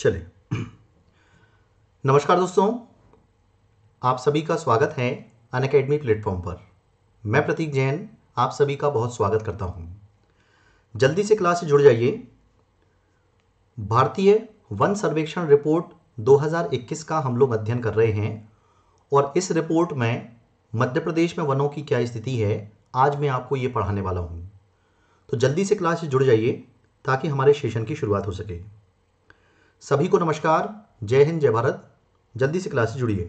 चले नमस्कार दोस्तों आप सभी का स्वागत है अन अकेडमी प्लेटफॉर्म पर मैं प्रतीक जैन आप सभी का बहुत स्वागत करता हूं जल्दी से क्लास से जुड़ जाइए भारतीय वन सर्वेक्षण रिपोर्ट 2021 का हम लोग अध्ययन कर रहे हैं और इस रिपोर्ट में मध्य प्रदेश में वनों की क्या स्थिति है आज मैं आपको ये पढ़ाने वाला हूँ तो जल्दी से क्लास से जुड़ जाइए ताकि हमारे सेशन की शुरुआत हो सके सभी को नमस्कार जय हिंद जय भारत जल्दी से क्लास से जुड़िए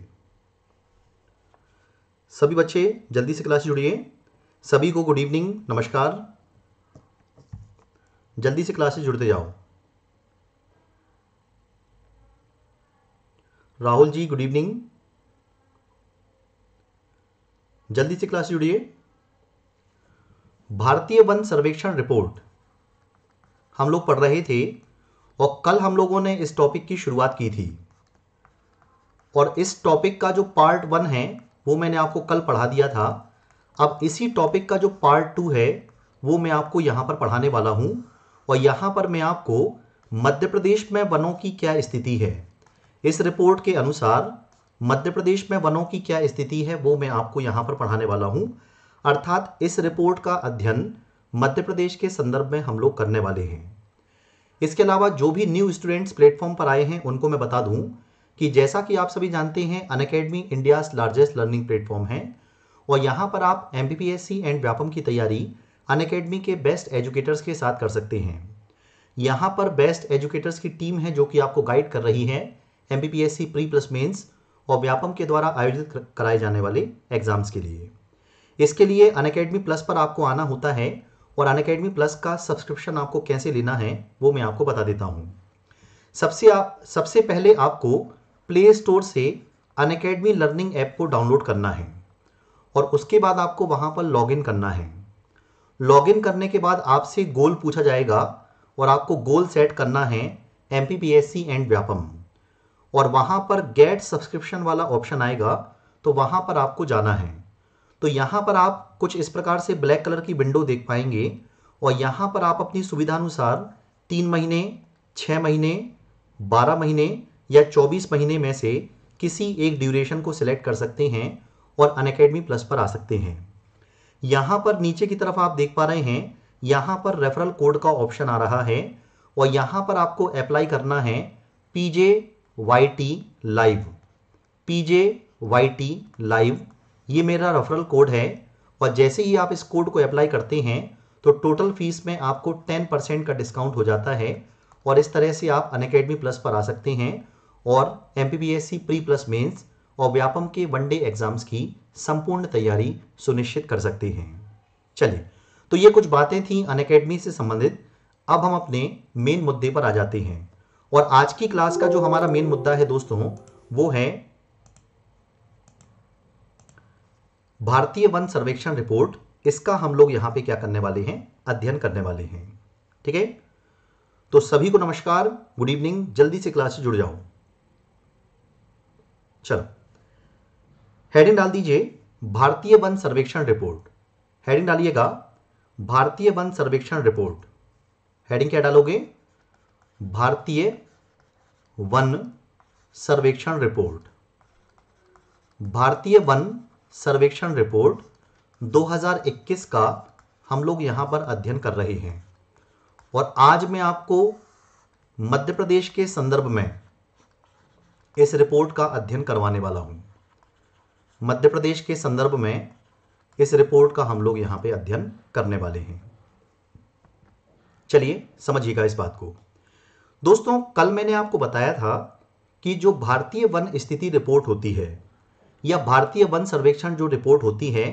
सभी बच्चे जल्दी से क्लास से जुड़िए सभी को गुड इवनिंग नमस्कार जल्दी से क्लास से जुड़ते जाओ राहुल जी गुड इवनिंग जल्दी से क्लास से जुड़िए भारतीय वन सर्वेक्षण रिपोर्ट हम लोग पढ़ रहे थे और कल हम लोगों ने इस टॉपिक की शुरुआत की थी और इस टॉपिक का जो पार्ट वन है वो मैंने आपको कल पढ़ा दिया था अब इसी टॉपिक का जो पार्ट टू है वो मैं आपको यहाँ पर पढ़ाने वाला हूँ और यहाँ पर मैं आपको मध्य प्रदेश में वनों की क्या स्थिति है इस रिपोर्ट के अनुसार मध्य प्रदेश में वनों की क्या स्थिति है वो मैं आपको यहाँ पर पढ़ाने वाला हूँ अर्थात इस रिपोर्ट का अध्ययन मध्य प्रदेश के संदर्भ में हम लोग करने वाले हैं इसके अलावा जो भी न्यू स्टूडेंट्स प्लेटफॉर्म पर आए हैं उनको मैं बता दूं कि जैसा कि आप सभी जानते हैं Unacademy India's largest learning platform है और यहाँ पर आप एम एंड व्यापम की तैयारी अन अकेडमी के बेस्ट एजुकेटर्स के साथ कर सकते हैं यहाँ पर बेस्ट एजुकेटर्स की टीम है जो कि आपको गाइड कर रही है एम प्री प्लस मेन्स और व्यापम के द्वारा आयोजित कराए जाने वाले एग्जाम्स के लिए इसके लिए अन प्लस पर आपको आना होता है और अन अकेडमी प्लस का सब्सक्रिप्शन आपको कैसे लेना है वो मैं आपको बता देता हूँ सबसे आप सबसे पहले आपको प्ले स्टोर से अन अकेडमी लर्निंग ऐप को डाउनलोड करना है और उसके बाद आपको वहाँ पर लॉगिन करना है लॉगिन करने के बाद आपसे गोल पूछा जाएगा और आपको गोल सेट करना है एम एंड व्यापम और वहाँ पर गेट सब्सक्रिप्शन वाला ऑप्शन आएगा तो वहाँ पर आपको जाना है तो यहाँ पर आप कुछ इस प्रकार से ब्लैक कलर की विंडो देख पाएंगे और यहाँ पर आप अपनी सुविधानुसार तीन महीने छः महीने बारह महीने या चौबीस महीने में से किसी एक ड्यूरेशन को सिलेक्ट कर सकते हैं और अनकेडमी प्लस पर आ सकते हैं यहाँ पर नीचे की तरफ आप देख पा रहे हैं यहाँ पर रेफरल कोड का ऑप्शन आ रहा है और यहाँ पर आपको अप्लाई करना है P J Y T live P J Y T live ये मेरा रेफरल कोड है और जैसे ही आप इस कोड को अप्लाई करते हैं तो टोटल फीस में आपको 10 परसेंट का डिस्काउंट हो जाता है और इस तरह से आप अन अकेडमी प्लस पर आ सकते हैं और एम प्री प्लस मेन्स और व्यापम के वनडे एग्जाम्स की संपूर्ण तैयारी सुनिश्चित कर सकते हैं चलिए तो ये कुछ बातें थी अन अकेडमी से संबंधित अब हम अपने मेन मुद्दे पर आ जाते हैं और आज की क्लास का जो हमारा मेन मुद्दा है दोस्तों वो है भारतीय वन सर्वेक्षण रिपोर्ट इसका हम लोग यहां पे क्या करने वाले हैं अध्ययन करने वाले हैं ठीक है तो सभी को नमस्कार गुड इवनिंग जल्दी से क्लास से जुड़ जाओ चलो हेडिंग डाल दीजिए भारतीय वन सर्वेक्षण रिपोर्ट हेडिंग डालिएगा भारतीय वन सर्वेक्षण रिपोर्ट हेडिंग क्या डालोगे भारतीय वन सर्वेक्षण रिपोर्ट भारतीय वन सर्वेक्षण रिपोर्ट 2021 का हम लोग यहाँ पर अध्ययन कर रहे हैं और आज मैं आपको मध्य प्रदेश के संदर्भ में इस रिपोर्ट का अध्ययन करवाने वाला हूँ मध्य प्रदेश के संदर्भ में इस रिपोर्ट का हम लोग यहाँ पे अध्ययन करने वाले हैं चलिए समझिएगा इस बात को दोस्तों कल मैंने आपको बताया था कि जो भारतीय वन स्थिति रिपोर्ट होती है या भारतीय वन सर्वेक्षण जो रिपोर्ट होती है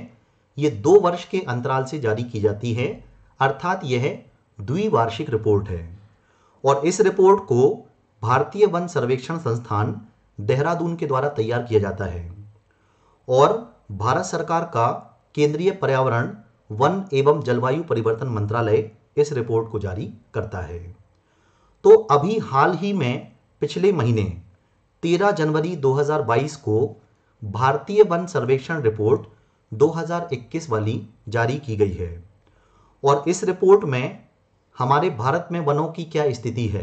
ये दो वर्ष के अंतराल से जारी की जाती है अर्थात यह द्विवार्षिक रिपोर्ट है और इस रिपोर्ट को भारतीय वन सर्वेक्षण संस्थान देहरादून के द्वारा तैयार किया जाता है और भारत सरकार का केंद्रीय पर्यावरण वन एवं जलवायु परिवर्तन मंत्रालय इस रिपोर्ट को जारी करता है तो अभी हाल ही में पिछले महीने 13 जनवरी 2022 को भारतीय वन सर्वेक्षण रिपोर्ट 2021 वाली जारी की गई है और इस रिपोर्ट में हमारे भारत में वनों की क्या स्थिति है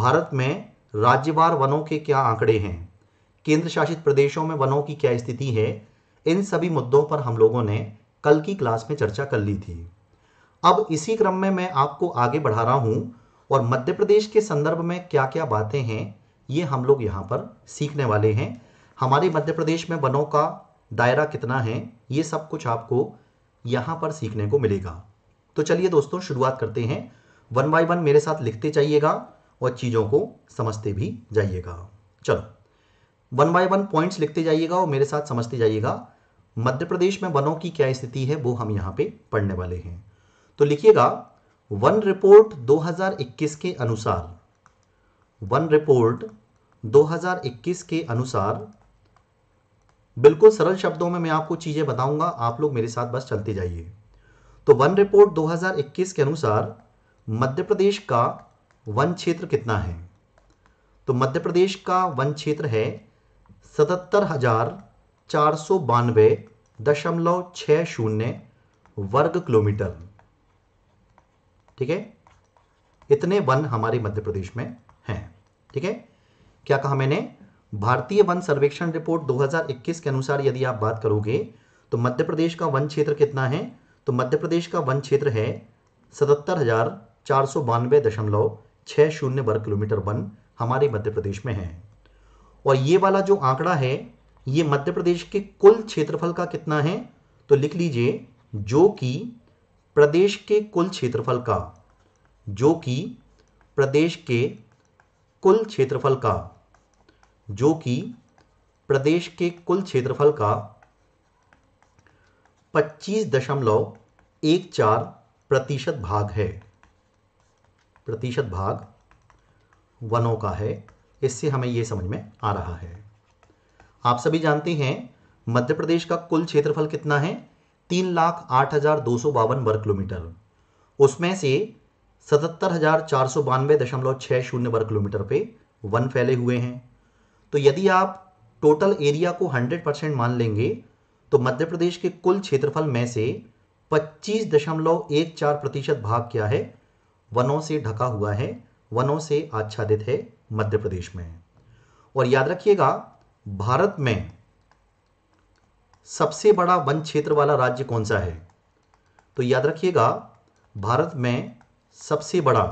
भारत में राज्यवार वनों के क्या आंकड़े हैं केंद्र शासित प्रदेशों में वनों की क्या स्थिति है इन सभी मुद्दों पर हम लोगों ने कल की क्लास में चर्चा कर ली थी अब इसी क्रम में मैं आपको आगे बढ़ा रहा हूं और मध्य प्रदेश के संदर्भ में क्या क्या बातें हैं ये हम लोग यहाँ पर सीखने वाले हैं हमारे मध्य प्रदेश में वनों का दायरा कितना है ये सब कुछ आपको यहाँ पर सीखने को मिलेगा तो चलिए दोस्तों शुरुआत करते हैं वन बाय वन मेरे साथ लिखते जाइएगा और चीज़ों को समझते भी जाइएगा चलो वन बाय वन पॉइंट्स लिखते जाइएगा और मेरे साथ समझते जाइएगा मध्य प्रदेश में वनों की क्या स्थिति है वो हम यहाँ पे पढ़ने वाले हैं तो लिखिएगा वन रिपोर्ट 2021 के अनुसार वन रिपोर्ट 2021 के अनुसार बिल्कुल सरल शब्दों में मैं आपको चीज़ें बताऊंगा आप लोग मेरे साथ बस चलते जाइए तो वन रिपोर्ट 2021 के अनुसार मध्य प्रदेश का वन क्षेत्र कितना है तो मध्य प्रदेश का वन क्षेत्र है सतहत्तर हजार चार सौ बानवे दशमलव छह शून्य वर्ग किलोमीटर ठीक है इतने वन हमारे मध्य प्रदेश में हैं ठीक है क्या कहा मैंने भारतीय वन सर्वेक्षण रिपोर्ट 2021 के अनुसार यदि आप बात करोगे तो मध्य प्रदेश का वन क्षेत्र कितना है तो मध्य प्रदेश का वन क्षेत्र है सतहत्तर हजार चार सौ बानवे दशमलव छह शून्य वर्ग किलोमीटर वन हमारे मध्य प्रदेश में है और ये वाला जो आंकड़ा है ये मध्य प्रदेश के कुल क्षेत्रफल का कितना है तो लिख लीजिए जो कि प्रदेश के कुल क्षेत्रफल का जो कि प्रदेश के कुल क्षेत्रफल का जो कि प्रदेश के कुल क्षेत्रफल का पच्चीस दशमलव एक चार प्रतिशत भाग है प्रतिशत भाग वनों का है इससे हमें ये समझ में आ रहा है आप सभी जानते हैं मध्य प्रदेश का कुल क्षेत्रफल कितना है तीन लाख आठ हजार दो सौ बावन वर्ग किलोमीटर उसमें से सतहत्तर हजार चार सौ बानवे दशमलव छः शून्य वर्ग किलोमीटर पे वन फैले हुए हैं तो यदि आप टोटल एरिया को 100 परसेंट मान लेंगे तो मध्य प्रदेश के कुल क्षेत्रफल में से 25.14 प्रतिशत भाग क्या है वनों से ढका हुआ है वनों से आच्छादित है मध्य प्रदेश में और याद रखिएगा भारत में सबसे बड़ा वन क्षेत्र वाला राज्य कौन सा है तो याद रखिएगा भारत में सबसे बड़ा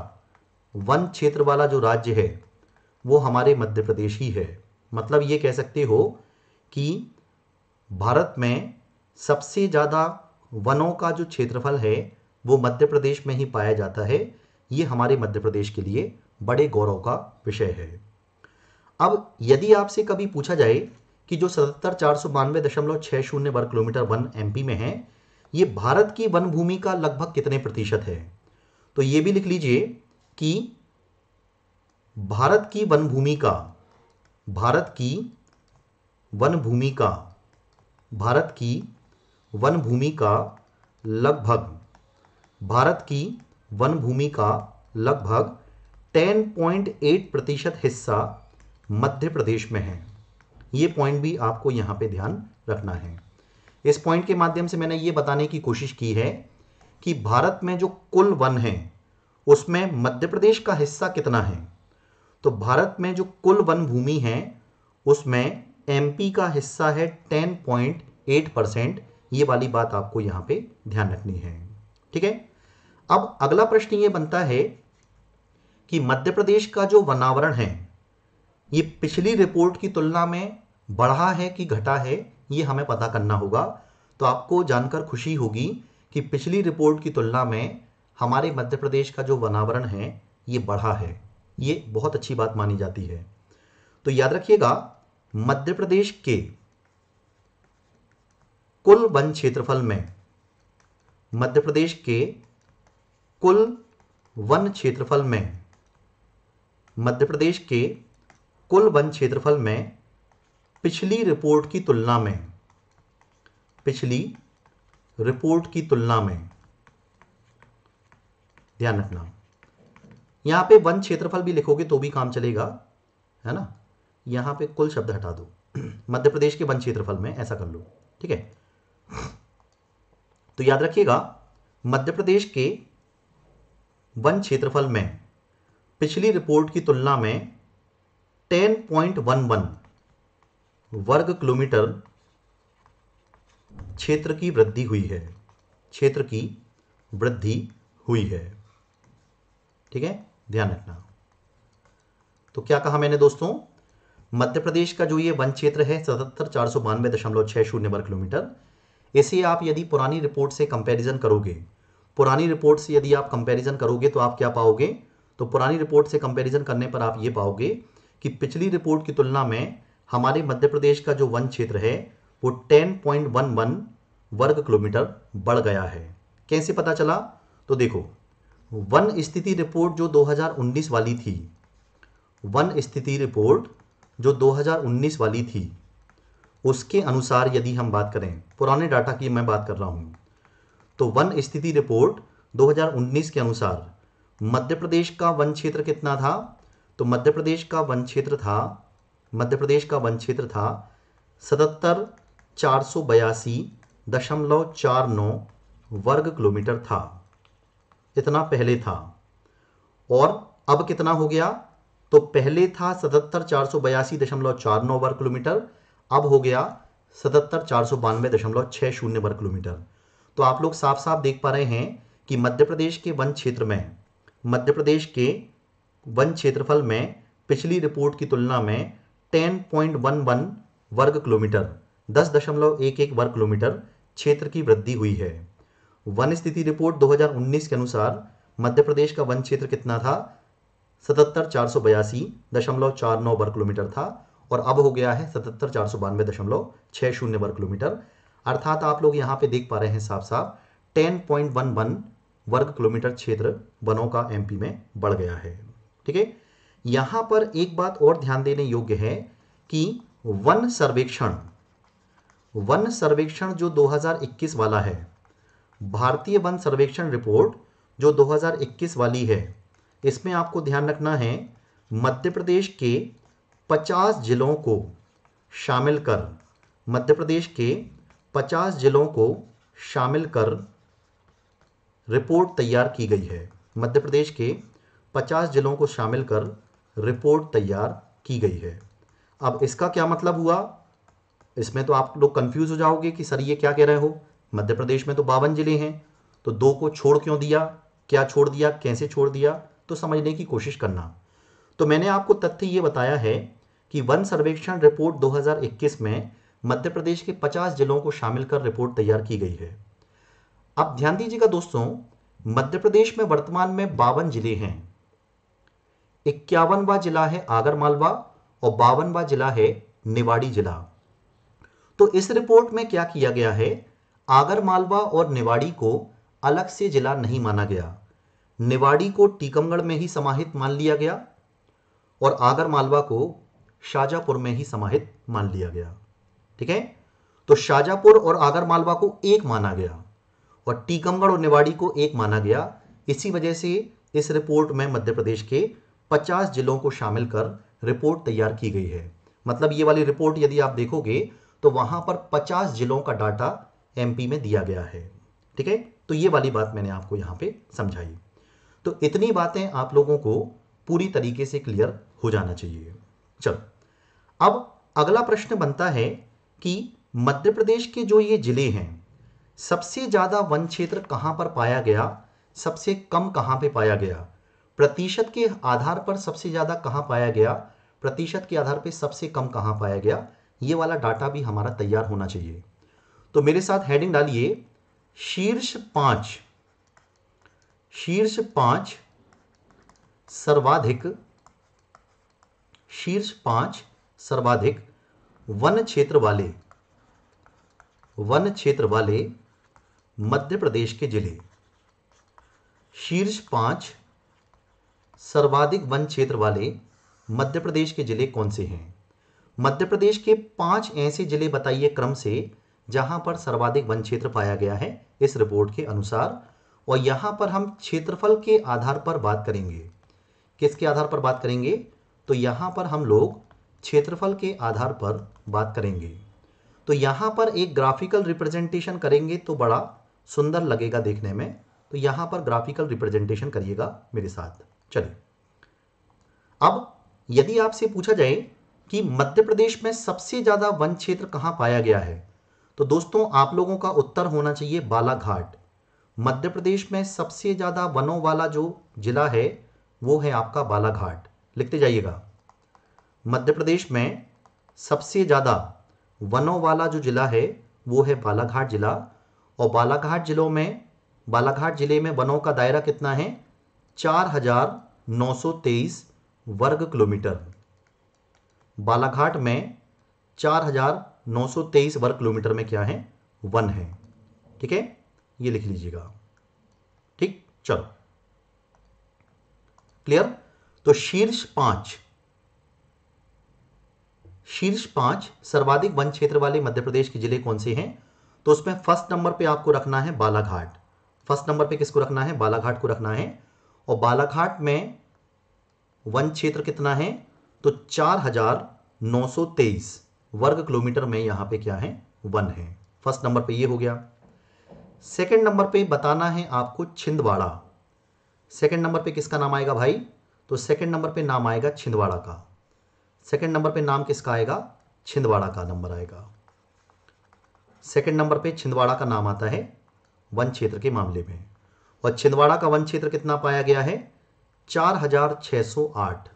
वन क्षेत्र वाला जो राज्य है वो हमारे मध्य प्रदेश ही है मतलब ये कह सकते हो कि भारत में सबसे ज़्यादा वनों का जो क्षेत्रफल है वो मध्य प्रदेश में ही पाया जाता है ये हमारे मध्य प्रदेश के लिए बड़े गौरव का विषय है अब यदि आपसे कभी पूछा जाए कि जो सतहत्तर चार सौ बानवे दशमलव छः शून्य वर्ग किलोमीटर वन एम में है ये भारत की वन भूमि का लगभग कितने प्रतिशत है तो ये भी लिख लीजिए कि भारत की वन भूमि का भारत की वन भूमि का भारत की वन भूमि का लगभग भारत की वन भूमि का लगभग 10.8 प्रतिशत हिस्सा मध्य प्रदेश में है ये पॉइंट भी आपको यहाँ पे ध्यान रखना है इस पॉइंट के माध्यम से मैंने ये बताने की कोशिश की है कि भारत में जो कुल वन है उसमें मध्य प्रदेश का हिस्सा कितना है तो भारत में जो कुल वन भूमि है उसमें एमपी का हिस्सा है 10.8 परसेंट ये वाली बात आपको यहां पे ध्यान रखनी है ठीक है अब अगला प्रश्न ये बनता है कि मध्य प्रदेश का जो वनावरण है ये पिछली रिपोर्ट की तुलना में बढ़ा है कि घटा है ये हमें पता करना होगा तो आपको जानकर खुशी होगी कि पिछली रिपोर्ट की तुलना में हमारे मध्य प्रदेश का जो वनावरण है ये बढ़ा है ये बहुत अच्छी बात मानी जाती है तो याद रखिएगा मध्य प्रदेश के कुल वन क्षेत्रफल में मध्य प्रदेश के कुल वन क्षेत्रफल में मध्य प्रदेश के कुल वन क्षेत्रफल में पिछली रिपोर्ट की तुलना में पिछली रिपोर्ट की तुलना में ध्यान रखना यहां पे वन क्षेत्रफल भी लिखोगे तो भी काम चलेगा है ना यहां पे कुल शब्द हटा दो मध्य प्रदेश के वन क्षेत्रफल में ऐसा कर लो ठीक है तो याद रखिएगा मध्य प्रदेश के वन क्षेत्रफल में पिछली रिपोर्ट की तुलना में 10.11 वर्ग किलोमीटर क्षेत्र की वृद्धि हुई है क्षेत्र की वृद्धि हुई है ठीक है ध्यान रखना तो क्या कहा मैंने दोस्तों मध्य प्रदेश का जो ये वन क्षेत्र है सतहत्तर चार सौ बानवे दशमलव छः शून्य वर्ग किलोमीटर इसे आप यदि पुरानी रिपोर्ट से कंपैरिजन करोगे पुरानी रिपोर्ट से यदि आप कंपैरिजन करोगे तो आप क्या पाओगे तो पुरानी रिपोर्ट से कंपैरिजन करने पर आप ये पाओगे कि पिछली रिपोर्ट की तुलना में हमारे मध्य प्रदेश का जो वन क्षेत्र है वो टेन वर्ग किलोमीटर बढ़ गया है कैसे पता चला तो देखो वन स्थिति रिपोर्ट जो 2019 वाली थी वन स्थिति रिपोर्ट जो 2019 वाली थी उसके अनुसार यदि हम बात करें पुराने डाटा की मैं बात कर रहा हूँ तो वन स्थिति रिपोर्ट 2019 के अनुसार मध्य प्रदेश का वन क्षेत्र कितना था तो मध्य प्रदेश का वन क्षेत्र था मध्य प्रदेश का वन क्षेत्र था सतहत्तर चार सौ बयासी दशमलव चार नौ वर्ग किलोमीटर था इतना पहले था और अब कितना हो गया तो पहले था सतहत्तर चार सौ बयासी दशमलव चार नौ वर्ग किलोमीटर अब हो गया सतहत्तर चार सौ बानवे दशमलव शून्य वर्ग किलोमीटर तो आप लोग साफ साफ देख पा रहे हैं कि मध्य प्रदेश के वन क्षेत्र में मध्य प्रदेश के वन क्षेत्रफल में पिछली रिपोर्ट की तुलना में टेन पॉइंट वन वन वर्ग किलोमीटर दस दशमलव एक एक वर्ग किलोमीटर क्षेत्र की वृद्धि हुई है वन स्थिति रिपोर्ट 2019 के अनुसार मध्य प्रदेश का वन क्षेत्र कितना था सतहत्तर चार सौ बयासी दशमलव चार नौ वर्ग किलोमीटर था और अब हो गया है सतहत्तर चार सौ बानवे दशमलव छः शून्य वर्ग किलोमीटर अर्थात आप लोग यहाँ पे देख पा रहे हैं साफ साफ टेन पॉइंट वन वन वर्ग किलोमीटर क्षेत्र वनों का एमपी में बढ़ गया है ठीक है यहाँ पर एक बात और ध्यान देने योग्य है कि वन सर्वेक्षण वन सर्वेक्षण जो 2021 वाला है भारतीय वन सर्वेक्षण रिपोर्ट जो 2021 वाली है इसमें आपको ध्यान रखना है मध्य प्रदेश के 50 जिलों को शामिल कर मध्य प्रदेश के 50 जिलों को शामिल कर रिपोर्ट तैयार की गई है मध्य प्रदेश के 50 जिलों को शामिल कर रिपोर्ट तैयार की गई है अब इसका क्या मतलब हुआ इसमें तो आप लोग कंफ्यूज हो जाओगे कि सर ये क्या कह रहे हो मध्य प्रदेश में तो बावन जिले हैं तो दो को छोड़ क्यों दिया क्या छोड़ दिया कैसे छोड़ दिया तो समझने की कोशिश करना तो मैंने आपको तथ्य ये बताया है कि वन सर्वेक्षण रिपोर्ट 2021 में मध्य प्रदेश के 50 जिलों को शामिल कर रिपोर्ट तैयार की गई है अब ध्यान दीजिएगा दोस्तों मध्य प्रदेश में वर्तमान में बावन जिले हैं इक्यावनवा जिला है आगरमालवा और बावनवा जिला है निवाड़ी जिला तो इस रिपोर्ट में क्या किया गया है आगर मालवा और निवाड़ी को अलग से जिला नहीं माना गया निवाड़ी को टीकमगढ़ में ही समाहित मान लिया गया और आगर मालवा को शाजापुर में ही समाहित मान लिया गया ठीक है तो शाजापुर और आगर मालवा को एक माना गया और टीकमगढ़ और निवाड़ी को एक माना गया इसी वजह से इस रिपोर्ट में मध्य प्रदेश के 50 जिलों को शामिल कर रिपोर्ट तैयार की गई है मतलब ये वाली रिपोर्ट यदि आप देखोगे तो वहां पर 50 जिलों का डाटा एमपी में दिया गया है ठीक है तो ये वाली बात मैंने आपको यहाँ पे समझाई तो इतनी बातें आप लोगों को पूरी तरीके से क्लियर हो जाना चाहिए चलो अब अगला प्रश्न बनता है कि मध्य प्रदेश के जो ये जिले हैं सबसे ज़्यादा वन क्षेत्र कहाँ पर पाया गया सबसे कम कहाँ पे पाया गया प्रतिशत के आधार पर सबसे ज़्यादा कहाँ पाया गया प्रतिशत के आधार पर सबसे कम कहाँ पाया गया ये वाला डाटा भी हमारा तैयार होना चाहिए तो मेरे साथ हेडिंग डालिए शीर्ष पांच शीर्ष पांच सर्वाधिक शीर्ष पांच सर्वाधिक वन क्षेत्र वाले वन क्षेत्र वाले मध्य प्रदेश के जिले शीर्ष पांच सर्वाधिक वन क्षेत्र वाले मध्य प्रदेश के जिले कौन से हैं मध्य प्रदेश के पांच ऐसे जिले बताइए क्रम से जहां पर सर्वाधिक वन क्षेत्र पाया गया है इस रिपोर्ट के अनुसार और यहां पर हम क्षेत्रफल के आधार पर बात करेंगे किसके आधार पर बात करेंगे तो यहां पर हम लोग क्षेत्रफल के आधार पर बात करेंगे तो यहां पर एक ग्राफिकल रिप्रेजेंटेशन करेंगे तो बड़ा सुंदर लगेगा देखने में तो यहां पर ग्राफिकल रिप्रेजेंटेशन करिएगा मेरे साथ चलिए अब यदि आपसे पूछा जाए कि मध्य प्रदेश में सबसे ज़्यादा वन क्षेत्र कहाँ पाया गया है तो दोस्तों आप लोगों का उत्तर होना चाहिए बालाघाट मध्य प्रदेश में सबसे ज़्यादा वनों वाला जो जिला है वो है आपका बालाघाट लिखते जाइएगा मध्य प्रदेश में सबसे ज़्यादा वनों वाला जो जिला है वो है बालाघाट जिला और बालाघाट जिलों में बालाघाट जिले में वनों का दायरा कितना है चार हजार नौ सौ तेईस वर्ग किलोमीटर बालाघाट में चार हजार 923 वर्ग किलोमीटर में क्या है वन है ठीक है ये लिख लीजिएगा ठीक चलो क्लियर तो शीर्ष पांच शीर्ष पांच सर्वाधिक वन क्षेत्र वाले मध्य प्रदेश के जिले कौन से हैं तो उसमें फर्स्ट नंबर पे आपको रखना है बालाघाट फर्स्ट नंबर पे किसको रखना है बालाघाट को रखना है और बालाघाट में वन क्षेत्र कितना है तो चार हजार नौ सौ तेईस वर्ग किलोमीटर में यहां पे क्या है वन है फर्स्ट नंबर पे ये हो गया सेकंड नंबर पे बताना है आपको छिंदवाड़ा सेकंड नंबर पे किसका नाम आएगा भाई तो सेकंड नंबर पे नाम आएगा छिंदवाड़ा का सेकंड नंबर पे नाम किसका आएगा छिंदवाड़ा का नंबर आएगा सेकंड नंबर पे छिंदवाड़ा का नाम आता है वन क्षेत्र के मामले में और छिंदवाड़ा का वन क्षेत्र कितना पाया गया है चार हजार छः सौ आठ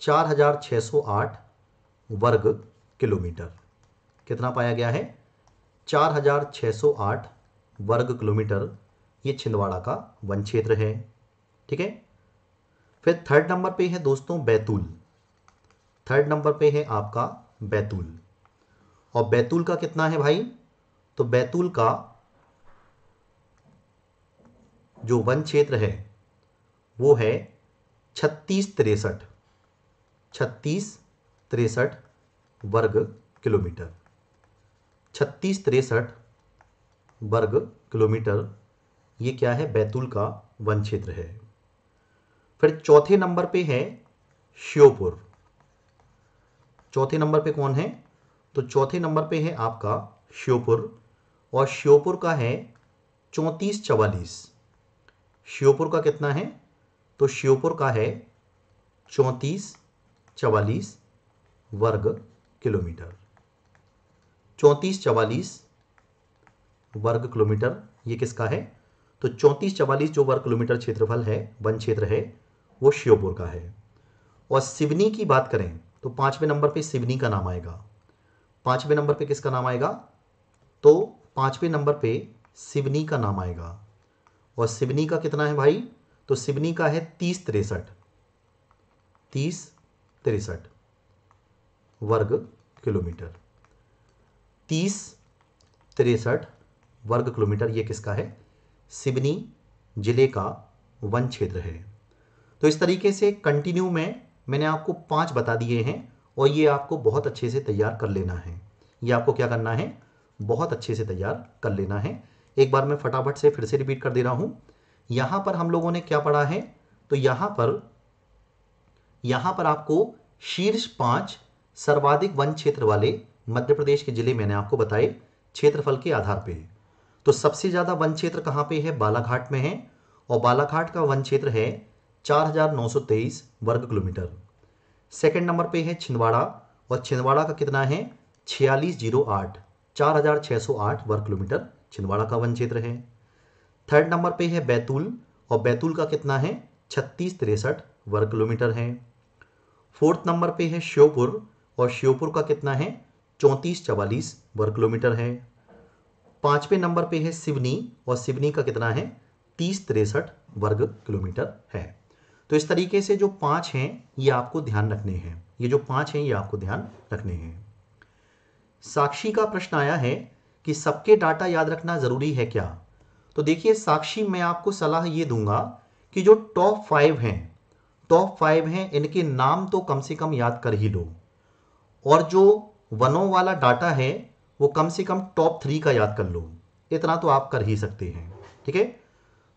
चार हजार छः सौ आठ वर्ग किलोमीटर कितना पाया गया है 4608 वर्ग किलोमीटर ये छिंदवाड़ा का वन क्षेत्र है ठीक है फिर थर्ड नंबर पे है दोस्तों बैतूल थर्ड नंबर पे है आपका बैतूल और बैतूल का कितना है भाई तो बैतूल का जो वन क्षेत्र है वो है छत्तीस तिरसठ छत्तीस तिरसठ वर्ग किलोमीटर छत्तीस तिरसठ वर्ग किलोमीटर ये क्या है बैतूल का वन क्षेत्र है फिर चौथे नंबर पे है श्योपुर चौथे नंबर पे कौन है तो चौथे नंबर पे है आपका श्योपुर और श्योपुर का है चौंतीस चवालीस श्योपुर का कितना है तो श्योपुर का है चौंतीस चवालीस वर्ग किलोमीटर चौंतीस चवालीस वर्ग किलोमीटर ये किसका है तो चौंतीस चवालीस जो वर्ग किलोमीटर क्षेत्रफल है वन क्षेत्र है वो श्योपुर का है और सिवनी की बात करें तो पांचवें नंबर पे सिवनी का नाम आएगा पांचवें नंबर पे किसका नाम आएगा तो पांचवें नंबर पे सिवनी का नाम आएगा और सिवनी का कितना है भाई तो सिवनी का है तीस तिरसठ तीस तिरसठ वर्ग किलोमीटर तीस तिरसठ वर्ग किलोमीटर ये किसका है सिवनी जिले का वन क्षेत्र है तो इस तरीके से कंटिन्यू में मैंने आपको पांच बता दिए हैं और ये आपको बहुत अच्छे से तैयार कर लेना है ये आपको क्या करना है बहुत अच्छे से तैयार कर लेना है एक बार मैं फटाफट से फिर से रिपीट कर दे रहा हूँ यहाँ पर हम लोगों ने क्या पढ़ा है तो यहाँ पर यहाँ पर आपको शीर्ष पांच सर्वाधिक वन क्षेत्र वाले मध्य प्रदेश के जिले मैंने आपको बताए क्षेत्रफल के आधार पे तो सबसे ज़्यादा वन क्षेत्र कहाँ पे है बालाघाट में है और बालाघाट का वन क्षेत्र है 4,923 वर्ग किलोमीटर सेकंड नंबर पे है छिंदवाड़ा और छिंदवाड़ा का कितना है छियालीस जीरो आठ चार हजार छह सौ आठ वर्ग किलोमीटर छिंदवाड़ा का वन क्षेत्र है थर्ड नंबर पे है बैतूल और बैतूल का कितना है छत्तीस तिरसठ वर्ग किलोमीटर है फोर्थ नंबर पे है श्योपुर और श्योपुर का कितना है चौंतीस चवालीस वर्ग किलोमीटर है पांचवे नंबर पे है सिवनी और सिवनी का कितना है तीस तिरसठ वर्ग किलोमीटर है तो इस तरीके से जो पांच हैं ये आपको ध्यान रखने हैं ये जो पांच हैं ये आपको ध्यान रखने हैं साक्षी का प्रश्न आया है कि सबके डाटा याद रखना ज़रूरी है क्या तो देखिए साक्षी मैं आपको सलाह ये दूंगा कि जो टॉप फाइव हैं टॉप फाइव हैं इनके नाम तो कम से कम याद कर ही लो और जो वनों वाला डाटा है वो कम से कम टॉप थ्री का याद कर लो इतना तो आप कर ही सकते हैं ठीक है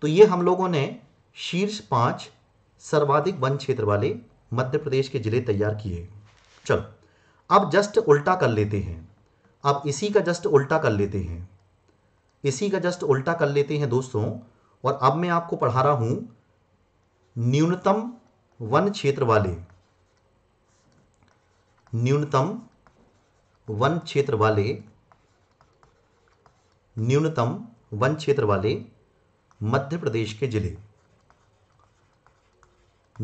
तो ये हम लोगों ने शीर्ष पाँच सर्वाधिक वन क्षेत्र वाले मध्य प्रदेश के जिले तैयार किए चलो अब जस्ट उल्टा कर लेते हैं अब इसी का जस्ट उल्टा कर लेते हैं इसी का जस्ट उल्टा कर लेते हैं दोस्तों और अब मैं आपको पढ़ा रहा हूँ न्यूनतम वन क्षेत्र वाले न्यूनतम वन क्षेत्र वाले न्यूनतम वन क्षेत्र वाले मध्य प्रदेश के जिले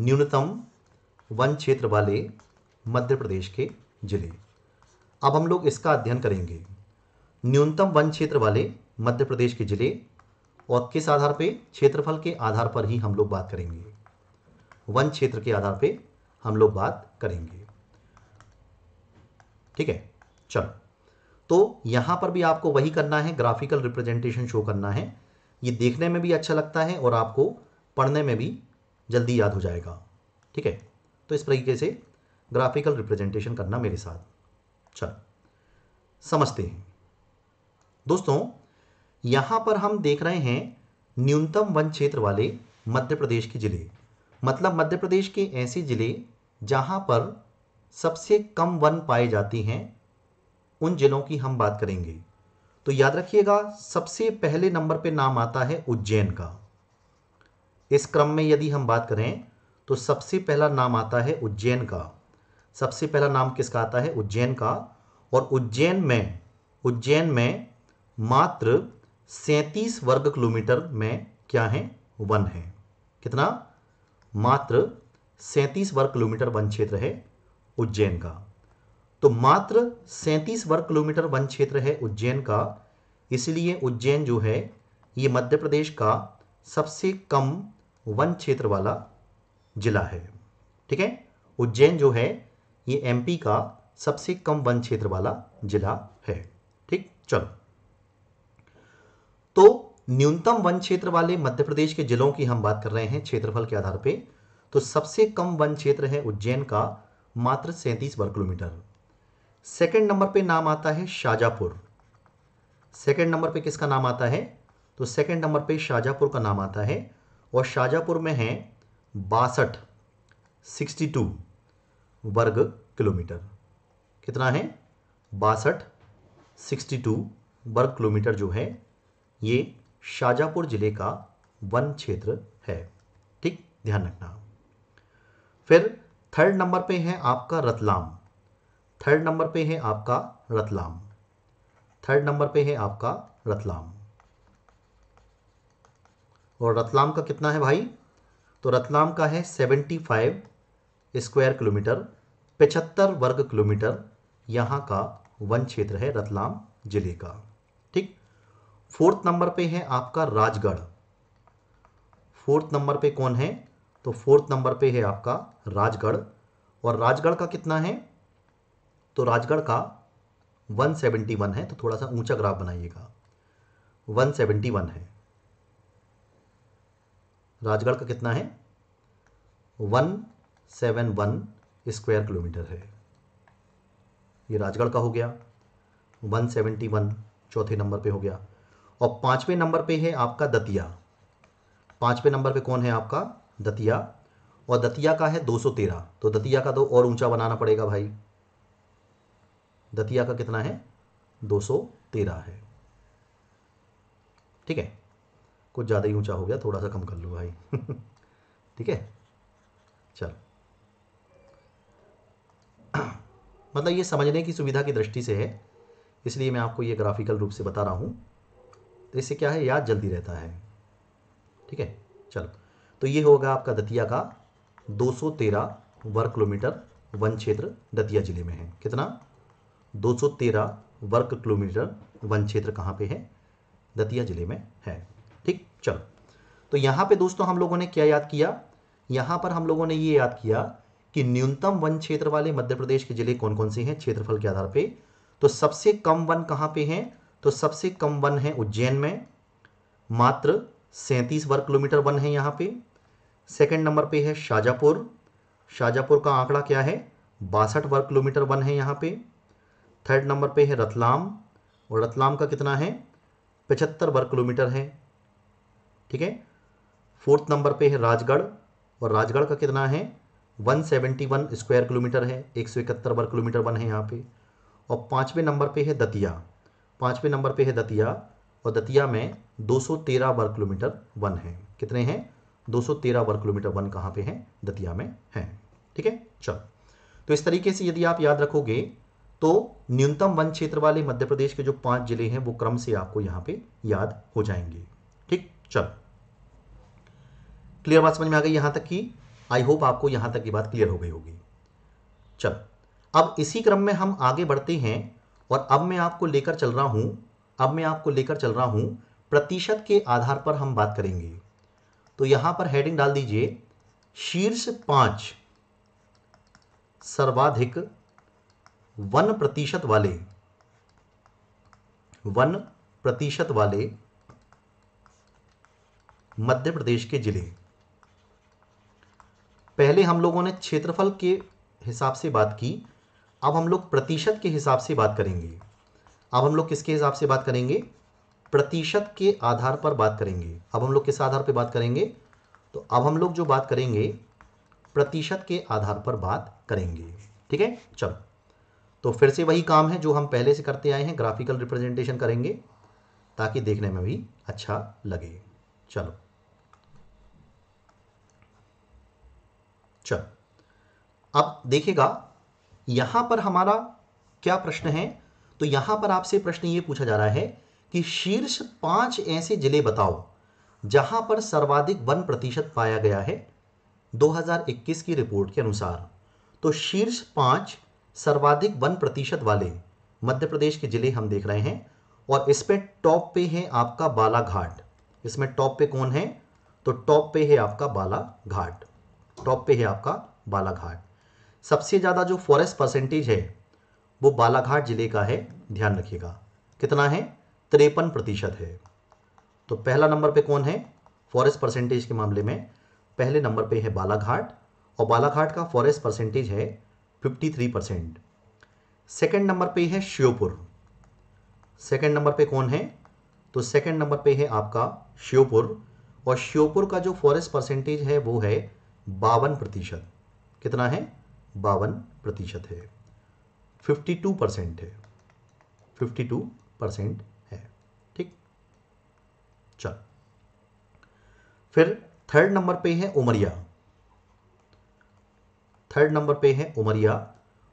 न्यूनतम वन क्षेत्र वाले मध्य प्रदेश के जिले अब हम लोग इसका अध्ययन करेंगे न्यूनतम वन क्षेत्र वाले मध्य प्रदेश के जिले और किस आधार पे क्षेत्रफल के आधार पर ही हम लोग बात करेंगे वन क्षेत्र के आधार पे हम लोग बात करेंगे ठीक है चलो तो यहां पर भी आपको वही करना है ग्राफिकल रिप्रेजेंटेशन शो करना है ये देखने में भी अच्छा लगता है और आपको पढ़ने में भी जल्दी याद हो जाएगा ठीक है तो इस तरीके से ग्राफिकल रिप्रेजेंटेशन करना मेरे साथ चलो समझते हैं दोस्तों यहां पर हम देख रहे हैं न्यूनतम वन क्षेत्र वाले मध्य प्रदेश के ज़िले मतलब मध्य प्रदेश के ऐसे ज़िले जहां पर सबसे कम वन पाए जाते हैं उन जिलों की हम बात करेंगे तो याद रखिएगा सबसे पहले नंबर पे नाम आता है उज्जैन का इस क्रम में यदि हम बात करें तो सबसे पहला नाम आता है उज्जैन का सबसे पहला नाम किसका आता है उज्जैन का और उज्जैन में उज्जैन में मात्र सैंतीस वर्ग किलोमीटर में क्या है वन है कितना मात्र सैंतीस वर्ग किलोमीटर वन क्षेत्र है उज्जैन का तो मात्र सैंतीस वर्ग किलोमीटर वन क्षेत्र है उज्जैन का इसलिए उज्जैन जो है ये मध्य प्रदेश का सबसे कम वन क्षेत्र वाला जिला है ठीक है उज्जैन जो है ये एमपी का सबसे कम वन क्षेत्र वाला जिला है ठीक चलो तो न्यूनतम वन क्षेत्र वाले मध्य प्रदेश के जिलों की हम बात कर रहे हैं क्षेत्रफल के आधार पे तो सबसे कम वन क्षेत्र है उज्जैन का मात्र सैंतीस वर्ग किलोमीटर सेकेंड नंबर पे नाम आता है शाहजहापुर सेकेंड नंबर पे किसका नाम आता है तो सेकेंड नंबर पे शाहजहापुर का नाम आता है और शाहजहापुर में है बासठ सिक्सटी टू वर्ग किलोमीटर कितना है बासठ सिक्सटी टू वर्ग किलोमीटर जो है ये शाहजहापुर ज़िले का वन क्षेत्र है ठीक ध्यान रखना फिर थर्ड नंबर पे है आपका रतलाम थर्ड नंबर पे है आपका रतलाम थर्ड नंबर पे है आपका रतलाम और रतलाम का कितना है भाई तो रतलाम का है सेवेंटी फाइव स्क्वायर किलोमीटर पचहत्तर वर्ग किलोमीटर यहाँ का वन क्षेत्र है रतलाम जिले का ठीक फोर्थ नंबर पे है आपका राजगढ़ फोर्थ नंबर पे कौन है तो फोर्थ नंबर पे है आपका राजगढ़ और राजगढ़ का कितना है तो राजगढ़ का 171 है तो थोड़ा सा ऊंचा ग्राफ बनाइएगा 171 है राजगढ़ का कितना है 171 स्क्वायर किलोमीटर है ये राजगढ़ का हो गया 171 चौथे नंबर पे हो गया और पांचवें नंबर पे है आपका दतिया पांचवें नंबर पे कौन है आपका दतिया और दतिया का है 213 तो दतिया का तो और ऊंचा बनाना पड़ेगा भाई दतिया का कितना है 213 है ठीक है कुछ ज़्यादा ही ऊंचा हो गया थोड़ा सा कम कर लो भाई ठीक है चल मतलब ये समझने की सुविधा की दृष्टि से है इसलिए मैं आपको ये ग्राफिकल रूप से बता रहा हूँ तो इससे क्या है याद जल्दी रहता है ठीक है चलो तो ये होगा आपका दतिया का 213 वर्ग किलोमीटर वन क्षेत्र दतिया जिले में है कितना 213 वर्ग किलोमीटर वन क्षेत्र कहाँ पे है दतिया जिले में है ठीक चलो तो यहाँ पे दोस्तों हम लोगों ने क्या याद किया यहाँ पर हम लोगों ने ये याद किया कि न्यूनतम वन क्षेत्र वाले मध्य प्रदेश के जिले कौन कौन से हैं क्षेत्रफल के आधार पर तो सबसे कम वन कहाँ पे हैं तो सबसे कम वन है उज्जैन में मात्र सैंतीस वर्ग किलोमीटर वन है यहाँ पे सेकेंड नंबर पे है शाजापुर शाजापुर का आंकड़ा क्या है बासठ वर्ग किलोमीटर वन है यहाँ पे थर्ड नंबर पे है रतलाम और रतलाम का कितना है पचहत्तर वर्ग किलोमीटर है ठीक है फोर्थ नंबर पे है राजगढ़ और राजगढ़ का कितना है 171 स्क्वायर किलोमीटर है एक सौ इकहत्तर वर्ग किलोमीटर वन है यहाँ पे और पाँचवें नंबर पे है दतिया पाँचवें नंबर पे है दतिया और दतिया में 213 वर्ग किलोमीटर वन है कितने हैं 213 वर्ग किलोमीटर वन कहाँ पे है दतिया में है ठीक है चलो तो इस तरीके से यदि आप याद रखोगे तो न्यूनतम वन क्षेत्र वाले मध्य प्रदेश के जो पांच जिले हैं वो क्रम से आपको यहाँ पे याद हो जाएंगे ठीक चलो क्लियर बात समझ में आ गई यहां तक की आई होप आपको यहां तक की बात क्लियर हो गई होगी चल अब इसी क्रम में हम आगे बढ़ते हैं और अब मैं आपको लेकर चल रहा हूं अब मैं आपको लेकर चल रहा हूं प्रतिशत के आधार पर हम बात करेंगे तो यहां पर हेडिंग डाल दीजिए शीर्ष पांच सर्वाधिक वन प्रतिशत वाले वन प्रतिशत वाले मध्य प्रदेश के जिले पहले हम लोगों ने क्षेत्रफल के हिसाब से बात की अब हम लोग प्रतिशत के हिसाब से बात करेंगे अब हम लोग किसके हिसाब से बात करेंगे प्रतिशत के आधार पर बात करेंगे अब हम लोग किस आधार पर बात करेंगे तो अब हम लोग जो बात करेंगे प्रतिशत के आधार पर बात करेंगे ठीक है चलो तो फिर से वही काम है जो हम पहले से करते आए हैं ग्राफिकल रिप्रेजेंटेशन करेंगे ताकि देखने में भी अच्छा लगे चलो चलो अब देखिएगा यहां पर हमारा क्या प्रश्न है तो यहां पर आपसे प्रश्न ये पूछा जा रहा है कि शीर्ष पांच ऐसे जिले बताओ जहां पर सर्वाधिक वन प्रतिशत पाया गया है 2021 की रिपोर्ट के अनुसार तो शीर्ष पांच सर्वाधिक वन प्रतिशत वाले मध्य प्रदेश के जिले हम देख रहे हैं और इसमें टॉप पे है आपका बालाघाट इसमें टॉप पे कौन है तो टॉप पे है आपका बालाघाट टॉप पे है आपका बालाघाट सबसे ज़्यादा जो फॉरेस्ट परसेंटेज है वो बालाघाट जिले का है ध्यान रखिएगा कितना है तिरपन प्रतिशत है तो पहला नंबर पे कौन है फॉरेस्ट परसेंटेज के मामले में पहले नंबर पे है बालाघाट और बालाघाट का फॉरेस्ट परसेंटेज है 53 परसेंट सेकेंड नंबर पे है श्योपुर सेकेंड नंबर पे कौन है तो सेकेंड नंबर पे है आपका श्योपुर और श्योपुर का जो फॉरेस्ट परसेंटेज है वो है बावन प्रतिशत कितना है बावन प्रतिशत है फिफ्टी टू परसेंट है फिफ्टी टू परसेंट चल फिर थर्ड नंबर पे है उमरिया थर्ड नंबर पे है उमरिया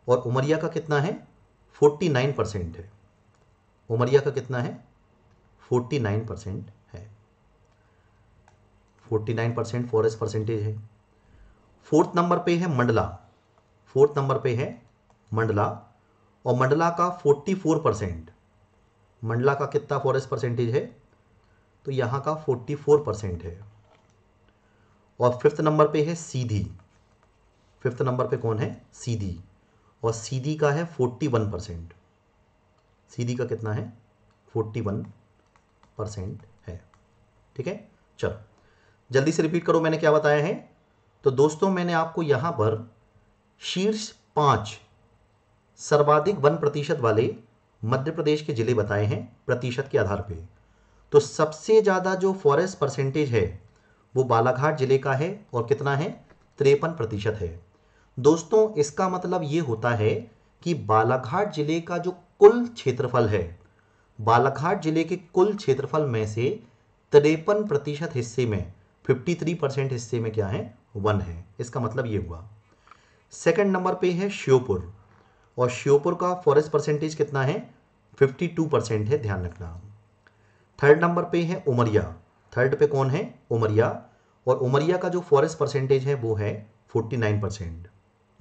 और उमरिया का कितना है 49 परसेंट है उमरिया का कितना है 49 परसेंट है 49 परसेंट फॉरेस्ट परसेंटेज है फोर्थ नंबर पे है मंडला फोर्थ नंबर पे है मंडला और मंडला का 44 परसेंट मंडला का कितना फॉरेस्ट परसेंटेज है तो यहाँ का 44 परसेंट है और फिफ्थ नंबर पे है सीधी फिफ्थ नंबर पे कौन है सीधी और सीधी का है 41 परसेंट सीधी का कितना है 41 परसेंट है ठीक है चलो जल्दी से रिपीट करो मैंने क्या बताया है तो दोस्तों मैंने आपको यहाँ पर शीर्ष पाँच सर्वाधिक वन प्रतिशत वाले मध्य प्रदेश के जिले बताए हैं प्रतिशत के आधार पर तो सबसे ज़्यादा जो फॉरेस्ट परसेंटेज है वो बालाघाट जिले का है और कितना है तिरपन प्रतिशत है दोस्तों इसका मतलब ये होता है कि बालाघाट जिले का जो कुल क्षेत्रफल है बालाघाट जिले के कुल क्षेत्रफल में से तिरपन प्रतिशत हिस्से में 53 परसेंट हिस्से में क्या है वन है इसका मतलब ये हुआ सेकंड नंबर पे है श्योपुर और श्योपुर का फॉरेस्ट परसेंटेज कितना है 52 परसेंट है ध्यान रखना थर्ड नंबर पे है उमरिया थर्ड पे कौन है उमरिया और उमरिया का जो फॉरेस्ट परसेंटेज है वो है 49 परसेंट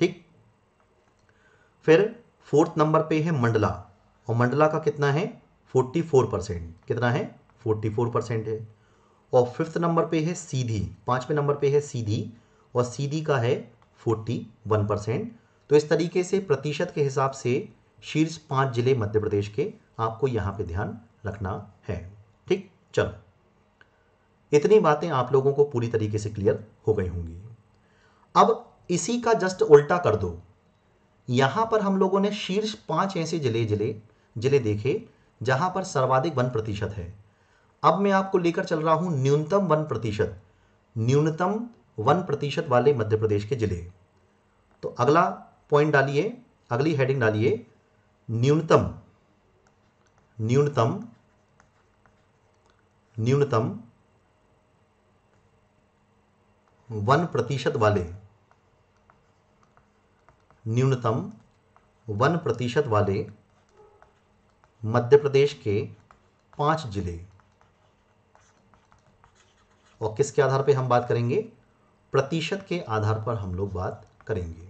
ठीक फिर फोर्थ नंबर पे है मंडला और मंडला का कितना है 44 परसेंट कितना है 44 परसेंट है और फिफ्थ नंबर पे है सीधी पांचवें नंबर पे है सीधी और सीधी का है 41 परसेंट तो इस तरीके से प्रतिशत के हिसाब से शीर्ष पाँच जिले मध्य प्रदेश के आपको यहाँ पे ध्यान रखना है ठीक चलो इतनी बातें आप लोगों को पूरी तरीके से क्लियर हो गई होंगी अब इसी का जस्ट उल्टा कर दो यहां पर हम लोगों ने शीर्ष पांच ऐसे जिले जिले जिले देखे जहां पर सर्वाधिक वन प्रतिशत है अब मैं आपको लेकर चल रहा हूं न्यूनतम वन प्रतिशत न्यूनतम वन प्रतिशत वाले मध्य प्रदेश के जिले तो अगला पॉइंट डालिए अगली हेडिंग डालिए न्यूनतम न्यूनतम न्यूनतम वन प्रतिशत वाले न्यूनतम वन प्रतिशत वाले मध्य प्रदेश के पांच जिले और किसके आधार पर हम बात करेंगे प्रतिशत के आधार पर हम लोग बात करेंगे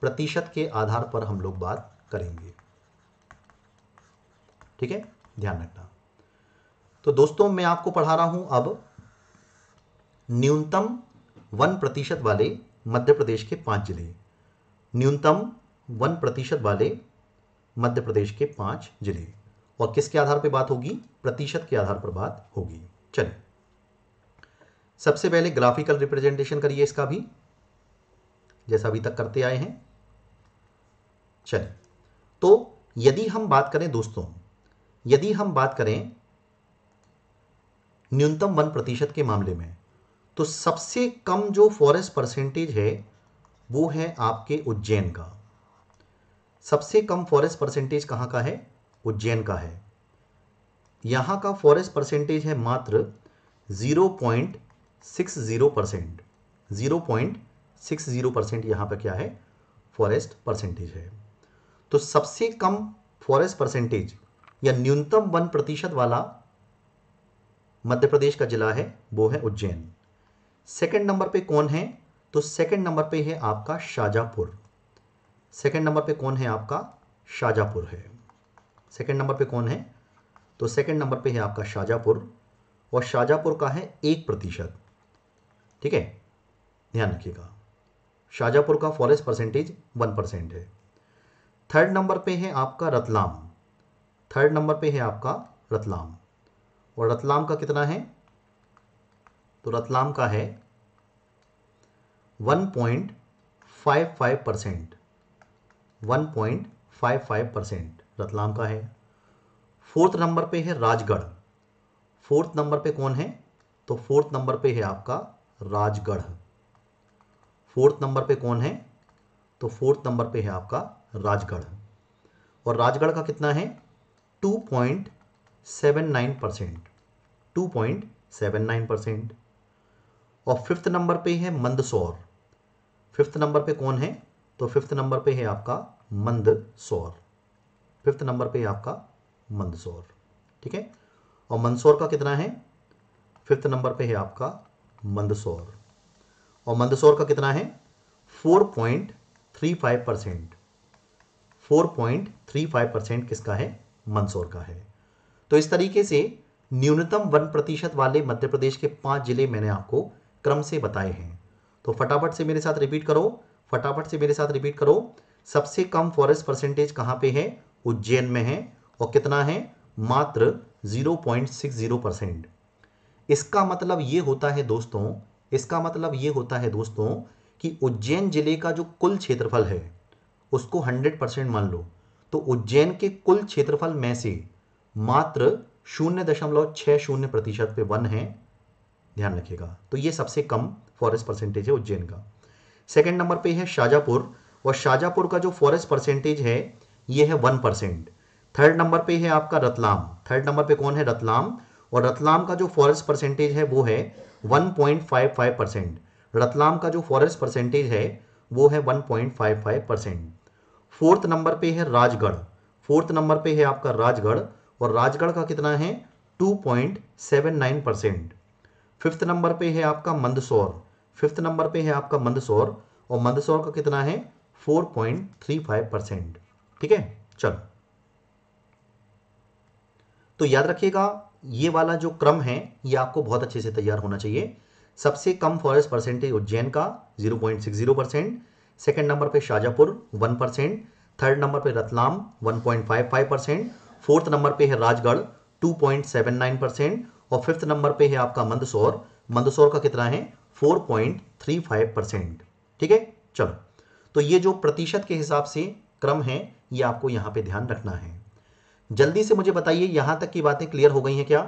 प्रतिशत के आधार पर हम लोग बात करेंगे ठीक है ध्यान रखना तो दोस्तों मैं आपको पढ़ा रहा हूं अब न्यूनतम वन प्रतिशत वाले मध्य प्रदेश के पांच जिले न्यूनतम वन प्रतिशत वाले मध्य प्रदेश के पांच जिले और किसके आधार पर बात होगी प्रतिशत के आधार पर बात होगी चलिए सबसे पहले ग्राफिकल रिप्रेजेंटेशन करिए इसका भी जैसा अभी तक करते आए हैं चलिए तो यदि हम बात करें दोस्तों यदि हम बात करें न्यूनतम वन प्रतिशत के मामले में तो सबसे कम जो फॉरेस्ट परसेंटेज है वो है आपके उज्जैन का सबसे कम फॉरेस्ट परसेंटेज कहाँ का है उज्जैन का है यहाँ का फॉरेस्ट परसेंटेज है मात्र 0.60 percent zero point six zero percent यहाँ पर क्या है फॉरेस्ट परसेंटेज है तो सबसे कम फॉरेस्ट परसेंटेज या न्यूनतम वन प्रतिशत वाला मध्य प्रदेश का जिला है वो है उज्जैन सेकंड नंबर पे कौन है तो सेकंड नंबर पे है आपका शाहजहाँपुर सेकंड नंबर पे कौन है आपका शाहजहाँपुर है सेकंड नंबर पे कौन है तो सेकंड नंबर पे है आपका शाहजहाँपुर और शाहजहाँपुर का है एक प्रतिशत ठीक है ध्यान रखिएगा शाहजहाँपुर का फॉरेस्ट परसेंटेज वन परसेंट है थर्ड नंबर पे है आपका रतलाम थर्ड नंबर पे है आपका रतलाम और रतलाम का कितना है तो रतलाम का है 1.55 परसेंट 1.55 परसेंट रतलाम का है फोर्थ नंबर पे है राजगढ़ फोर्थ नंबर पे कौन है तो फोर्थ नंबर पे है आपका राजगढ़ फोर्थ नंबर पे कौन है तो फोर्थ नंबर पे है आपका राजगढ़ और राजगढ़ का कितना है two point seven nine percent two point seven nine percent और फिफ्थ नंबर पे है मंदसौर फिफ्थ नंबर पे कौन है तो फिफ्थ नंबर पे है आपका मंदसौर फिफ्थ नंबर पे है आपका मंदसौर ठीक है और मंदसौर का कितना है फिफ्थ नंबर पे है आपका मंदसौर और मंदसौर का कितना है four point three five percent four point three five percent किसका है मंदसौर का है तो इस तरीके से न्यूनतम वन प्रतिशत वाले मध्य प्रदेश के पांच जिले मैंने आपको क्रम से बताए हैं तो फटाफट से मेरे साथ रिपीट करो फटाफट से मेरे साथ रिपीट करो सबसे कम फॉरेस्ट परसेंटेज कहाँ पे है उज्जैन में है और कितना है मात्र 0.60 परसेंट इसका मतलब ये होता है दोस्तों इसका मतलब ये होता है दोस्तों कि उज्जैन जिले का जो कुल क्षेत्रफल है उसको 100 परसेंट मान लो तो उज्जैन के कुल क्षेत्रफल में से मात्र शून्य दशमलव छः शून्य प्रतिशत पे वन है ध्यान रखिएगा तो ये सबसे कम फॉरेस्ट परसेंटेज है उज्जैन का सेकेंड नंबर पे है शाजापुर और शाजापुर का जो फॉरेस्ट परसेंटेज है ये है वन परसेंट थर्ड नंबर पे है आपका रतलाम थर्ड नंबर पे कौन है रतलाम और रतलाम का जो फॉरेस्ट परसेंटेज है वो है one point five five percent Ratlam का जो फॉरेस्ट परसेंटेज है वो है one point five five percent fourth number पे है राजगढ़ फोर्थ नंबर पे है आपका राजगढ़ और राजगढ़ का कितना है 2.79 परसेंट फिफ्थ नंबर पे है आपका मंदसौर फिफ्थ नंबर पे है आपका मंदसौर और मंदसौर का कितना है 4.35 परसेंट ठीक है चलो तो याद रखिएगा ये वाला जो क्रम है ये आपको बहुत अच्छे से तैयार होना चाहिए सबसे कम फॉरेस्ट परसेंटेज उज्जैन का 0.60 परसेंट सेकेंड नंबर पे शाजापुर 1 परसेंट थर्ड नंबर पे रतलाम 1.55 परसेंट फोर्थ नंबर पे है राजगढ़ 2.79 परसेंट और फिफ्थ नंबर पे है आपका मंदसौर मंदसौर का कितना है 4.35 परसेंट ठीक है चलो तो ये जो प्रतिशत के हिसाब से क्रम है ये आपको यहां पे ध्यान रखना है जल्दी से मुझे बताइए यहां तक की बातें क्लियर हो गई हैं क्या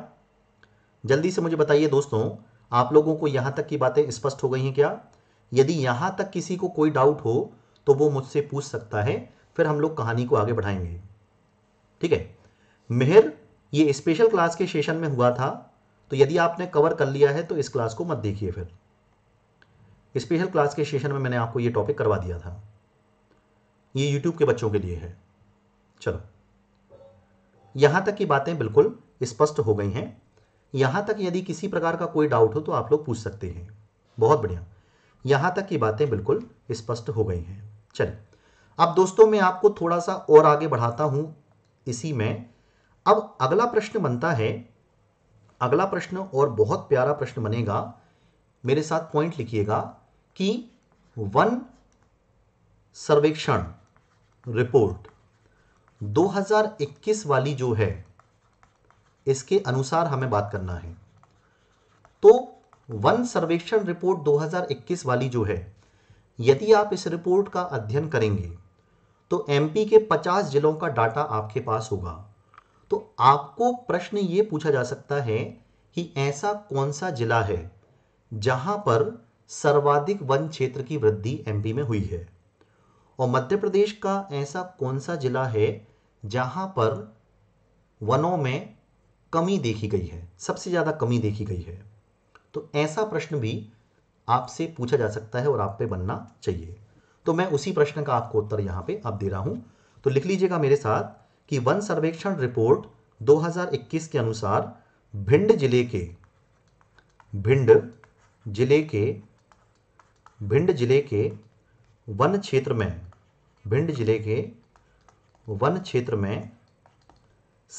जल्दी से मुझे बताइए दोस्तों आप लोगों को यहां तक की बातें स्पष्ट हो गई हैं क्या यदि यहां तक किसी को कोई डाउट हो तो वो मुझसे पूछ सकता है फिर हम लोग कहानी को आगे बढ़ाएंगे ठीक है मेहर ये स्पेशल क्लास के सेशन में हुआ था तो यदि आपने कवर कर लिया है तो इस क्लास को मत देखिए फिर स्पेशल क्लास के सेशन में मैंने आपको ये टॉपिक करवा दिया था ये यूट्यूब के बच्चों के लिए है चलो यहाँ तक की बातें बिल्कुल स्पष्ट हो गई हैं यहाँ तक यदि किसी प्रकार का कोई डाउट हो तो आप लोग पूछ सकते हैं बहुत बढ़िया यहाँ तक की बातें बिल्कुल स्पष्ट हो गई हैं चलिए अब दोस्तों मैं आपको थोड़ा सा और आगे बढ़ाता हूँ इसी में अब अगला प्रश्न बनता है अगला प्रश्न और बहुत प्यारा प्रश्न बनेगा मेरे साथ पॉइंट लिखिएगा कि वन सर्वेक्षण रिपोर्ट 2021 वाली जो है इसके अनुसार हमें बात करना है तो वन सर्वेक्षण रिपोर्ट 2021 वाली जो है यदि आप इस रिपोर्ट का अध्ययन करेंगे तो एमपी के 50 जिलों का डाटा आपके पास होगा तो आपको प्रश्न ये पूछा जा सकता है कि ऐसा कौन सा जिला है जहां पर सर्वाधिक वन क्षेत्र की वृद्धि एमपी में हुई है और मध्य प्रदेश का ऐसा कौन सा जिला है जहां पर वनों में कमी देखी गई है सबसे ज़्यादा कमी देखी गई है तो ऐसा प्रश्न भी आपसे पूछा जा सकता है और आप पे बनना चाहिए तो मैं उसी प्रश्न का आपको उत्तर यहां पे आप दे रहा हूं तो लिख लीजिएगा मेरे साथ कि वन सर्वेक्षण रिपोर्ट 2021 के अनुसार भिंड जिले के भिंड जिले के भिंड जिले के वन क्षेत्र में भिंड जिले के वन क्षेत्र में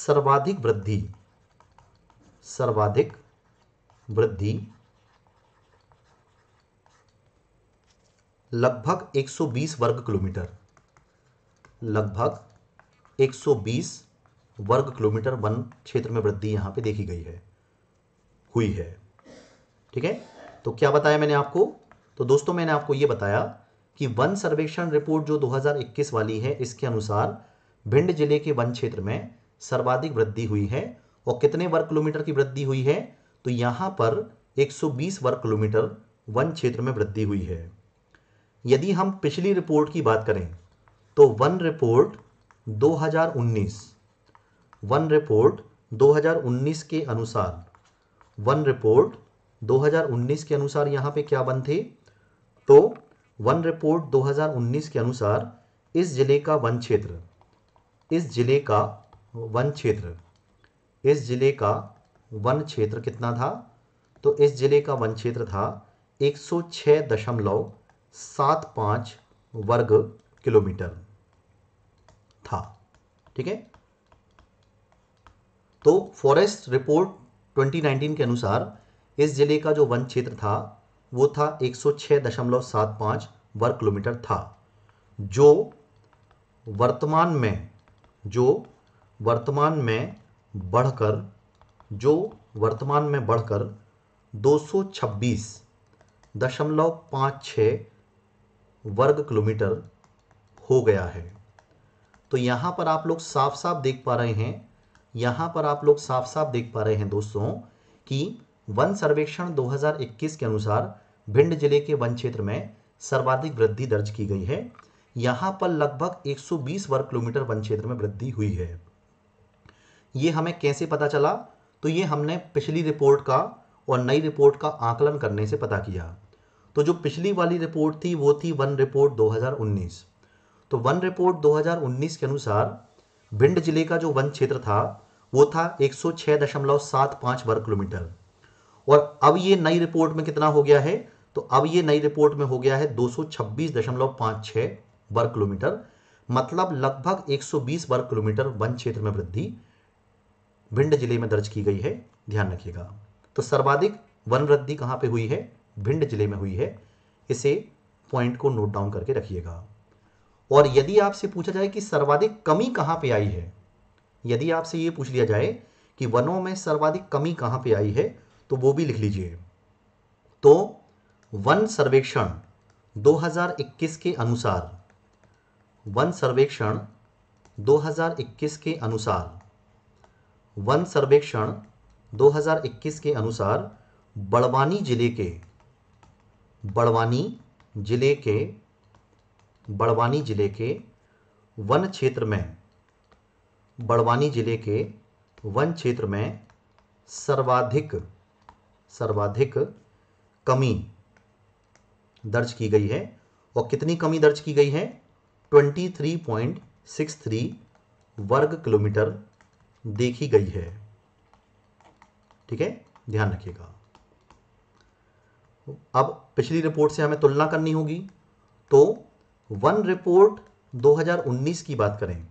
सर्वाधिक वृद्धि सर्वाधिक वृद्धि लगभग 120 वर्ग किलोमीटर लगभग 120 वर्ग किलोमीटर वन क्षेत्र में वृद्धि यहाँ पे देखी गई है हुई है ठीक है तो क्या बताया मैंने आपको तो दोस्तों मैंने आपको यह बताया कि वन सर्वेक्षण रिपोर्ट जो 2021 वाली है इसके अनुसार भिंड जिले के वन क्षेत्र में सर्वाधिक वृद्धि हुई है और कितने वर्ग किलोमीटर की वृद्धि हुई है तो यहां पर 120 वर्ग किलोमीटर वन क्षेत्र में वृद्धि हुई है यदि हम पिछली रिपोर्ट की बात करें तो वन रिपोर्ट 2019 वन रिपोर्ट 2019 के अनुसार वन रिपोर्ट 2019 के अनुसार यहाँ पे क्या बन थे तो वन रिपोर्ट 2019 के अनुसार इस जिले का वन क्षेत्र इस जिले का वन क्षेत्र इस जिले का वन क्षेत्र कितना था तो इस जिले का वन क्षेत्र था एक पाँच वर्ग किलोमीटर था ठीक है तो फॉरेस्ट रिपोर्ट 2019 के अनुसार इस जिले का जो वन क्षेत्र था वो था 106.75 वर्ग किलोमीटर था जो वर्तमान में जो वर्तमान में बढ़कर जो वर्तमान में बढ़कर 226.56 वर्ग किलोमीटर हो गया है तो यहाँ पर आप लोग साफ साफ देख पा रहे हैं यहाँ पर आप लोग साफ साफ देख पा रहे हैं दोस्तों कि वन सर्वेक्षण 2021 के अनुसार भिंड जिले के वन क्षेत्र में सर्वाधिक वृद्धि दर्ज की गई है यहाँ पर लगभग 120 वर्ग किलोमीटर वन क्षेत्र में वृद्धि हुई है ये हमें कैसे पता चला तो ये हमने पिछली रिपोर्ट का और नई रिपोर्ट का आकलन करने से पता किया तो जो पिछली वाली रिपोर्ट थी वो थी वन रिपोर्ट दो तो वन रिपोर्ट 2019 के अनुसार भिंड जिले का जो वन क्षेत्र था वो था 106.75 वर्ग किलोमीटर और अब ये नई रिपोर्ट में कितना हो गया है तो अब ये नई रिपोर्ट में हो गया है 226.56 वर्ग किलोमीटर मतलब लगभग 120 वर्ग किलोमीटर वन क्षेत्र में वृद्धि भिंड जिले में दर्ज की गई है ध्यान रखिएगा तो सर्वाधिक वन वृद्धि कहाँ पे हुई है भिंड जिले में हुई है इसे पॉइंट को नोट डाउन करके रखिएगा और यदि आपसे पूछा जाए कि सर्वाधिक कमी कहाँ पे आई है यदि आपसे ये पूछ लिया जाए कि वनों में सर्वाधिक कमी कहाँ पे आई है तो वो भी लिख लीजिए तो वन सर्वेक्षण 2021 के अनुसार वन सर्वेक्षण 2021 के अनुसार वन सर्वेक्षण 2021 के अनुसार बड़वानी जिले के बड़वानी जिले के बड़वानी ज़िले के वन क्षेत्र में बड़वानी ज़िले के वन क्षेत्र में सर्वाधिक सर्वाधिक कमी दर्ज की गई है और कितनी कमी दर्ज की गई है 23.63 वर्ग किलोमीटर देखी गई है ठीक है ध्यान रखिएगा अब पिछली रिपोर्ट से हमें तुलना करनी होगी तो वन रिपोर्ट 2019 की बात करें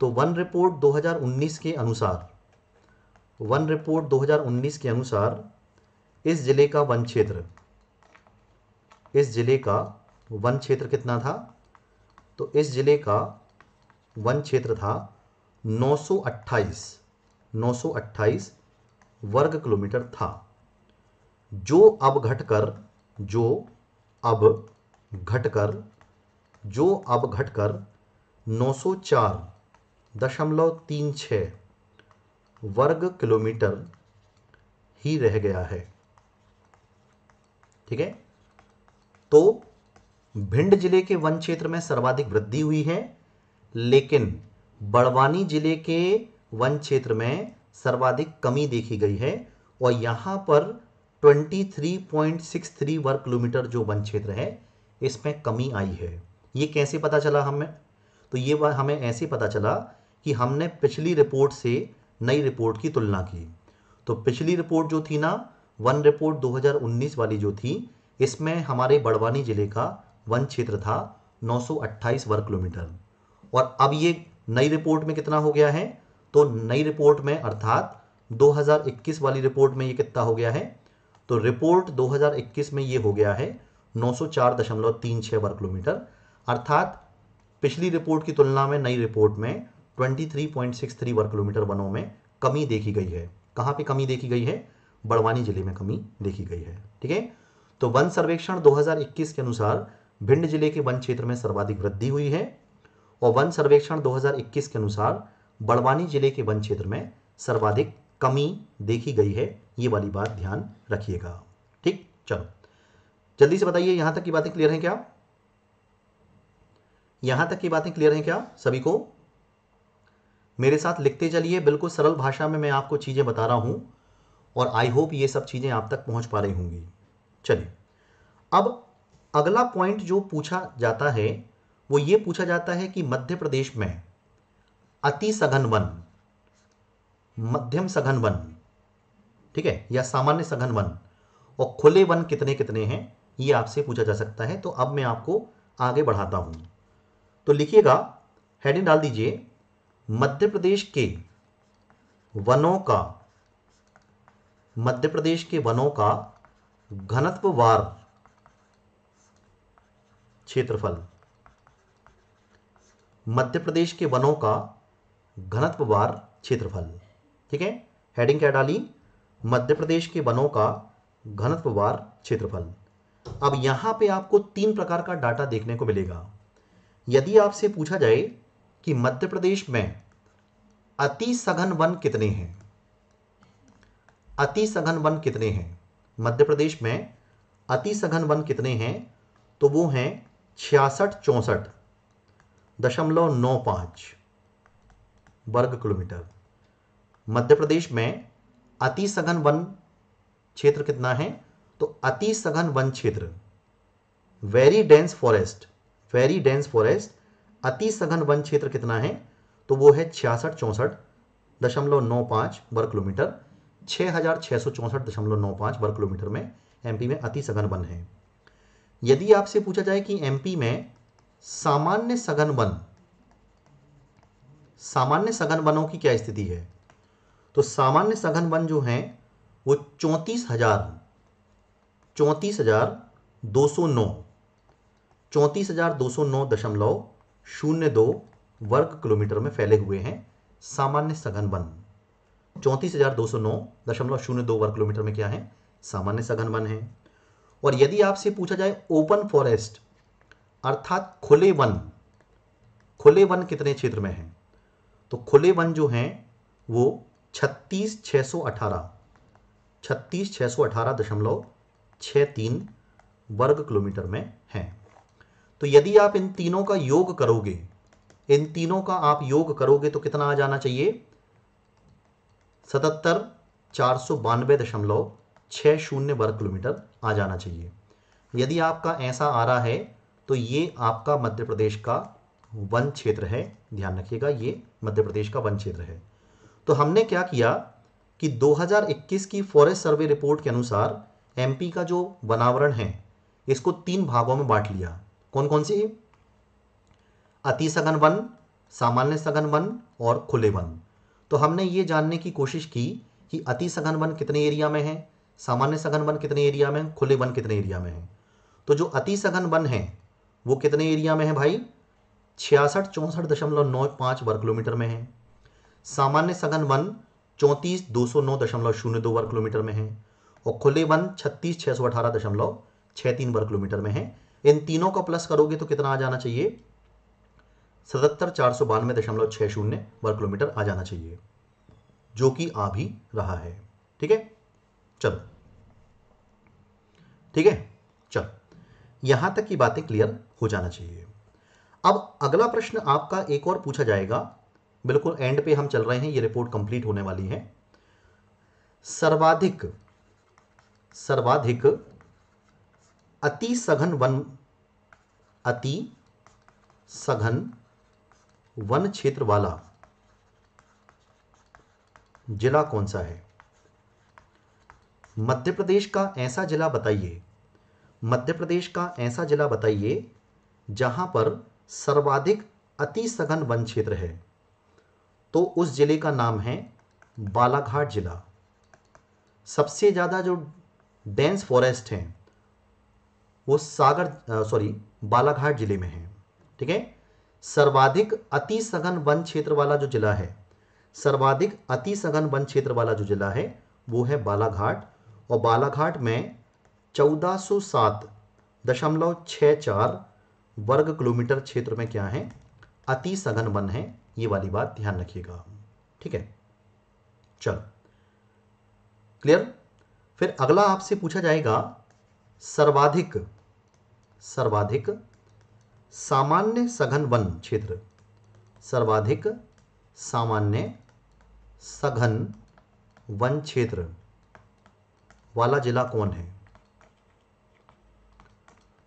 तो वन रिपोर्ट 2019 के अनुसार वन रिपोर्ट 2019 के अनुसार इस जिले का वन क्षेत्र इस जिले का वन क्षेत्र कितना था तो इस जिले का वन क्षेत्र था 928 928 वर्ग किलोमीटर था जो अब घटकर जो अब घटकर जो अब घटकर 904.36 वर्ग किलोमीटर ही रह गया है ठीक है तो भिंड जिले के वन क्षेत्र में सर्वाधिक वृद्धि हुई है लेकिन बड़वानी जिले के वन क्षेत्र में सर्वाधिक कमी देखी गई है और यहाँ पर 23.63 वर्ग किलोमीटर जो वन क्षेत्र है इसमें कमी आई है ये कैसे पता चला हमें तो ये हमें ऐसे पता चला कि हमने पिछली रिपोर्ट से नई रिपोर्ट की तुलना की तो पिछली रिपोर्ट जो थी ना वन रिपोर्ट 2019 वाली जो थी इसमें हमारे बड़वानी जिले का वन क्षेत्र था 928 वर्ग किलोमीटर और अब ये नई रिपोर्ट में कितना हो गया है तो नई रिपोर्ट में अर्थात 2021 वाली रिपोर्ट में ये कितना हो गया है तो रिपोर्ट 2021 में ये हो गया है नौ वर्ग किलोमीटर अर्थात पिछली रिपोर्ट की तुलना में नई रिपोर्ट में 23.63 वर्ग किलोमीटर वनों में कमी देखी गई है कहाँ पे कमी देखी गई है बड़वानी जिले में कमी देखी गई है ठीक है तो वन सर्वेक्षण 2021 के अनुसार भिंड जिले के वन क्षेत्र में सर्वाधिक वृद्धि हुई है और वन सर्वेक्षण 2021 के अनुसार बड़वानी जिले के वन क्षेत्र में सर्वाधिक कमी देखी गई है ये वाली बात ध्यान रखिएगा ठीक चलो जल्दी से बताइए यहाँ तक की बातें क्लियर हैं क्या यहां तक की बातें क्लियर हैं क्या सभी को मेरे साथ लिखते चलिए बिल्कुल सरल भाषा में मैं आपको चीज़ें बता रहा हूं और आई होप ये सब चीज़ें आप तक पहुंच पा रही होंगी चलिए अब अगला पॉइंट जो पूछा जाता है वो ये पूछा जाता है कि मध्य प्रदेश में अति सघन वन मध्यम सघन वन ठीक है या सामान्य सघन वन और खुले वन कितने कितने हैं ये आपसे पूछा जा सकता है तो अब मैं आपको आगे बढ़ाता हूँ तो लिखिएगा हेडिंग डाल दीजिए मध्य प्रदेश के वनों का मध्य प्रदेश के वनों का घनत्ववार क्षेत्रफल मध्य प्रदेश के वनों का घनत्ववार क्षेत्रफल ठीक है हेडिंग क्या डाली मध्य प्रदेश के वनों का घनत्ववार क्षेत्रफल अब यहां पे आपको तीन प्रकार का डाटा देखने को मिलेगा यदि आपसे पूछा जाए कि मध्य प्रदेश में अति सघन वन कितने हैं अति सघन वन कितने हैं मध्य प्रदेश में अति सघन वन कितने हैं तो वो हैं छियासठ चौंसठ दशमलव नौ पाँच वर्ग किलोमीटर मध्य प्रदेश में अति सघन वन क्षेत्र कितना है तो अति सघन वन क्षेत्र very dense forest very dense forest अति सघन वन क्षेत्र कितना है तो वो है छियासठ चौंसठ दशमलव नौ पाँच वर्ग किलोमीटर छः हज़ार छः सौ चौंसठ दशमलव नौ पाँच वर्ग किलोमीटर में एमपी में अति सघन वन है यदि आपसे पूछा जाए कि एमपी में सामान्य सघन वन सामान्य सघन वनों की क्या स्थिति है तो सामान्य सघन वन जो हैं वो चौंतीस हजार चौंतीस हजार दो सौ नौ चौंतीस हजार दो सौ नौ दशमलव शून्य दो वर्ग किलोमीटर में फैले हुए हैं सामान्य सघन वन चौंतीस हजार दो सौ नौ दशमलव शून्य दो वर्ग किलोमीटर में क्या है सामान्य सघन वन है और यदि आपसे पूछा जाए ओपन फॉरेस्ट अर्थात खुले वन खुले वन कितने क्षेत्र में है तो खुले वन जो हैं वो छत्तीस छः सौ अठारह छत्तीस छः सौ अठारह दशमलव छः तीन वर्ग किलोमीटर में हैं तो यदि आप इन तीनों का योग करोगे इन तीनों का आप योग करोगे तो कितना आ जाना चाहिए सतहत्तर चार सौ बानवे दशमलव छः शून्य वर्ग किलोमीटर आ जाना चाहिए यदि आपका ऐसा आ रहा है तो ये आपका मध्य प्रदेश का वन क्षेत्र है ध्यान रखिएगा ये मध्य प्रदेश का वन क्षेत्र है तो हमने क्या किया कि 2021 की फॉरेस्ट सर्वे रिपोर्ट के अनुसार एमपी का जो वनावरण है इसको तीन भागों में बांट लिया कौन कौन सी अति सघन वन सामान्य सघन वन और खुले वन तो हमने ये जानने की कोशिश की कि अति सघन वन कितने एरिया में है सामान्य सघन वन कितने एरिया में खुले वन कितने एरिया में है तो जो अति सघन वन है वो कितने एरिया में है भाई छियासठ चौंसठ दशमलव नौ पाँच वर्ग किलोमीटर में है सामान्य सघन वन चौंतीस दो सौ नौ दशमलव शून्य दो वर्ग किलोमीटर में है और खुले वन छत्तीस छः सौ अठारह दशमलव छः तीन वर्ग किलोमीटर में है इन तीनों का प्लस करोगे तो कितना आ जाना चाहिए सतहत्तर चार सौ बानवे दशमलव छह शून्य वर्ग किलोमीटर आ जाना चाहिए जो कि आ भी रहा है ठीक है चलो ठीक है चलो यहां तक की बातें क्लियर हो जाना चाहिए अब अगला प्रश्न आपका एक और पूछा जाएगा बिल्कुल एंड पे हम चल रहे हैं ये रिपोर्ट कंप्लीट होने वाली है सर्वाधिक सर्वाधिक अति सघन वन अति सघन वन क्षेत्र वाला जिला कौन सा है मध्य प्रदेश का ऐसा जिला बताइए मध्य प्रदेश का ऐसा जिला बताइए जहां पर सर्वाधिक अति सघन वन क्षेत्र है तो उस जिले का नाम है बालाघाट जिला सबसे ज़्यादा जो डेंस फॉरेस्ट हैं वो सागर सॉरी बालाघाट जिले में है ठीक है सर्वाधिक अति सघन वन क्षेत्र वाला जो जिला है सर्वाधिक अति सघन वन क्षेत्र वाला जो जिला है वो है बालाघाट और बालाघाट में चौदह दशमलव चार वर्ग किलोमीटर क्षेत्र में क्या है अति सघन वन है ये वाली बात ध्यान रखिएगा ठीक है चलो क्लियर फिर अगला आपसे पूछा जाएगा सर्वाधिक सर्वाधिक सामान्य सघन वन क्षेत्र सर्वाधिक सामान्य सघन वन क्षेत्र वाला जिला कौन है